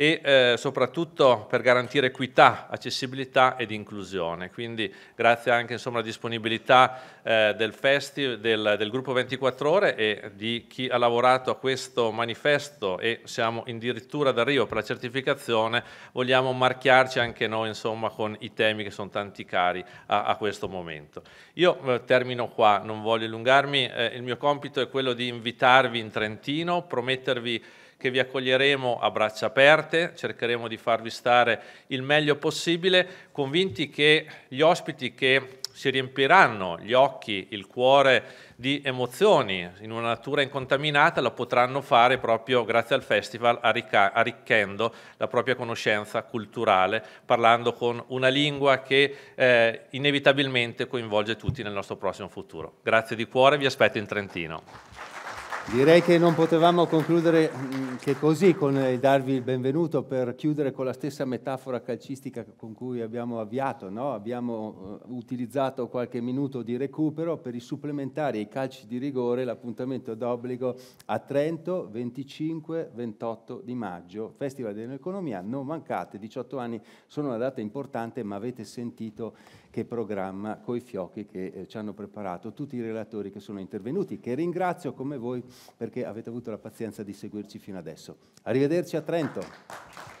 e eh, soprattutto per garantire equità, accessibilità ed inclusione. Quindi grazie anche insomma, alla disponibilità eh, del, festival, del, del gruppo 24 ore e di chi ha lavorato a questo manifesto e siamo addirittura da Rio per la certificazione, vogliamo marchiarci anche noi insomma, con i temi che sono tanti cari a, a questo momento. Io eh, termino qua, non voglio dilungarmi, eh, il mio compito è quello di invitarvi in Trentino, promettervi che vi accoglieremo a braccia aperte, cercheremo di farvi stare il meglio possibile, convinti che gli ospiti che si riempiranno gli occhi, il cuore di emozioni in una natura incontaminata, lo potranno fare proprio grazie al festival, arricchendo la propria conoscenza culturale, parlando con una lingua che eh, inevitabilmente coinvolge tutti nel nostro prossimo futuro. Grazie di cuore, vi aspetto in Trentino. Direi che non potevamo concludere mm, che così con eh, il darvi il benvenuto per chiudere con la stessa metafora calcistica con cui abbiamo avviato, no? abbiamo eh, utilizzato qualche minuto di recupero per i supplementari ai calci di rigore, l'appuntamento d'obbligo a Trento 25-28 di maggio, Festival dell'Economia, non mancate, 18 anni sono una data importante ma avete sentito che programma coi fiocchi che eh, ci hanno preparato tutti i relatori che sono intervenuti, che ringrazio come voi perché avete avuto la pazienza di seguirci fino adesso. Arrivederci a Trento.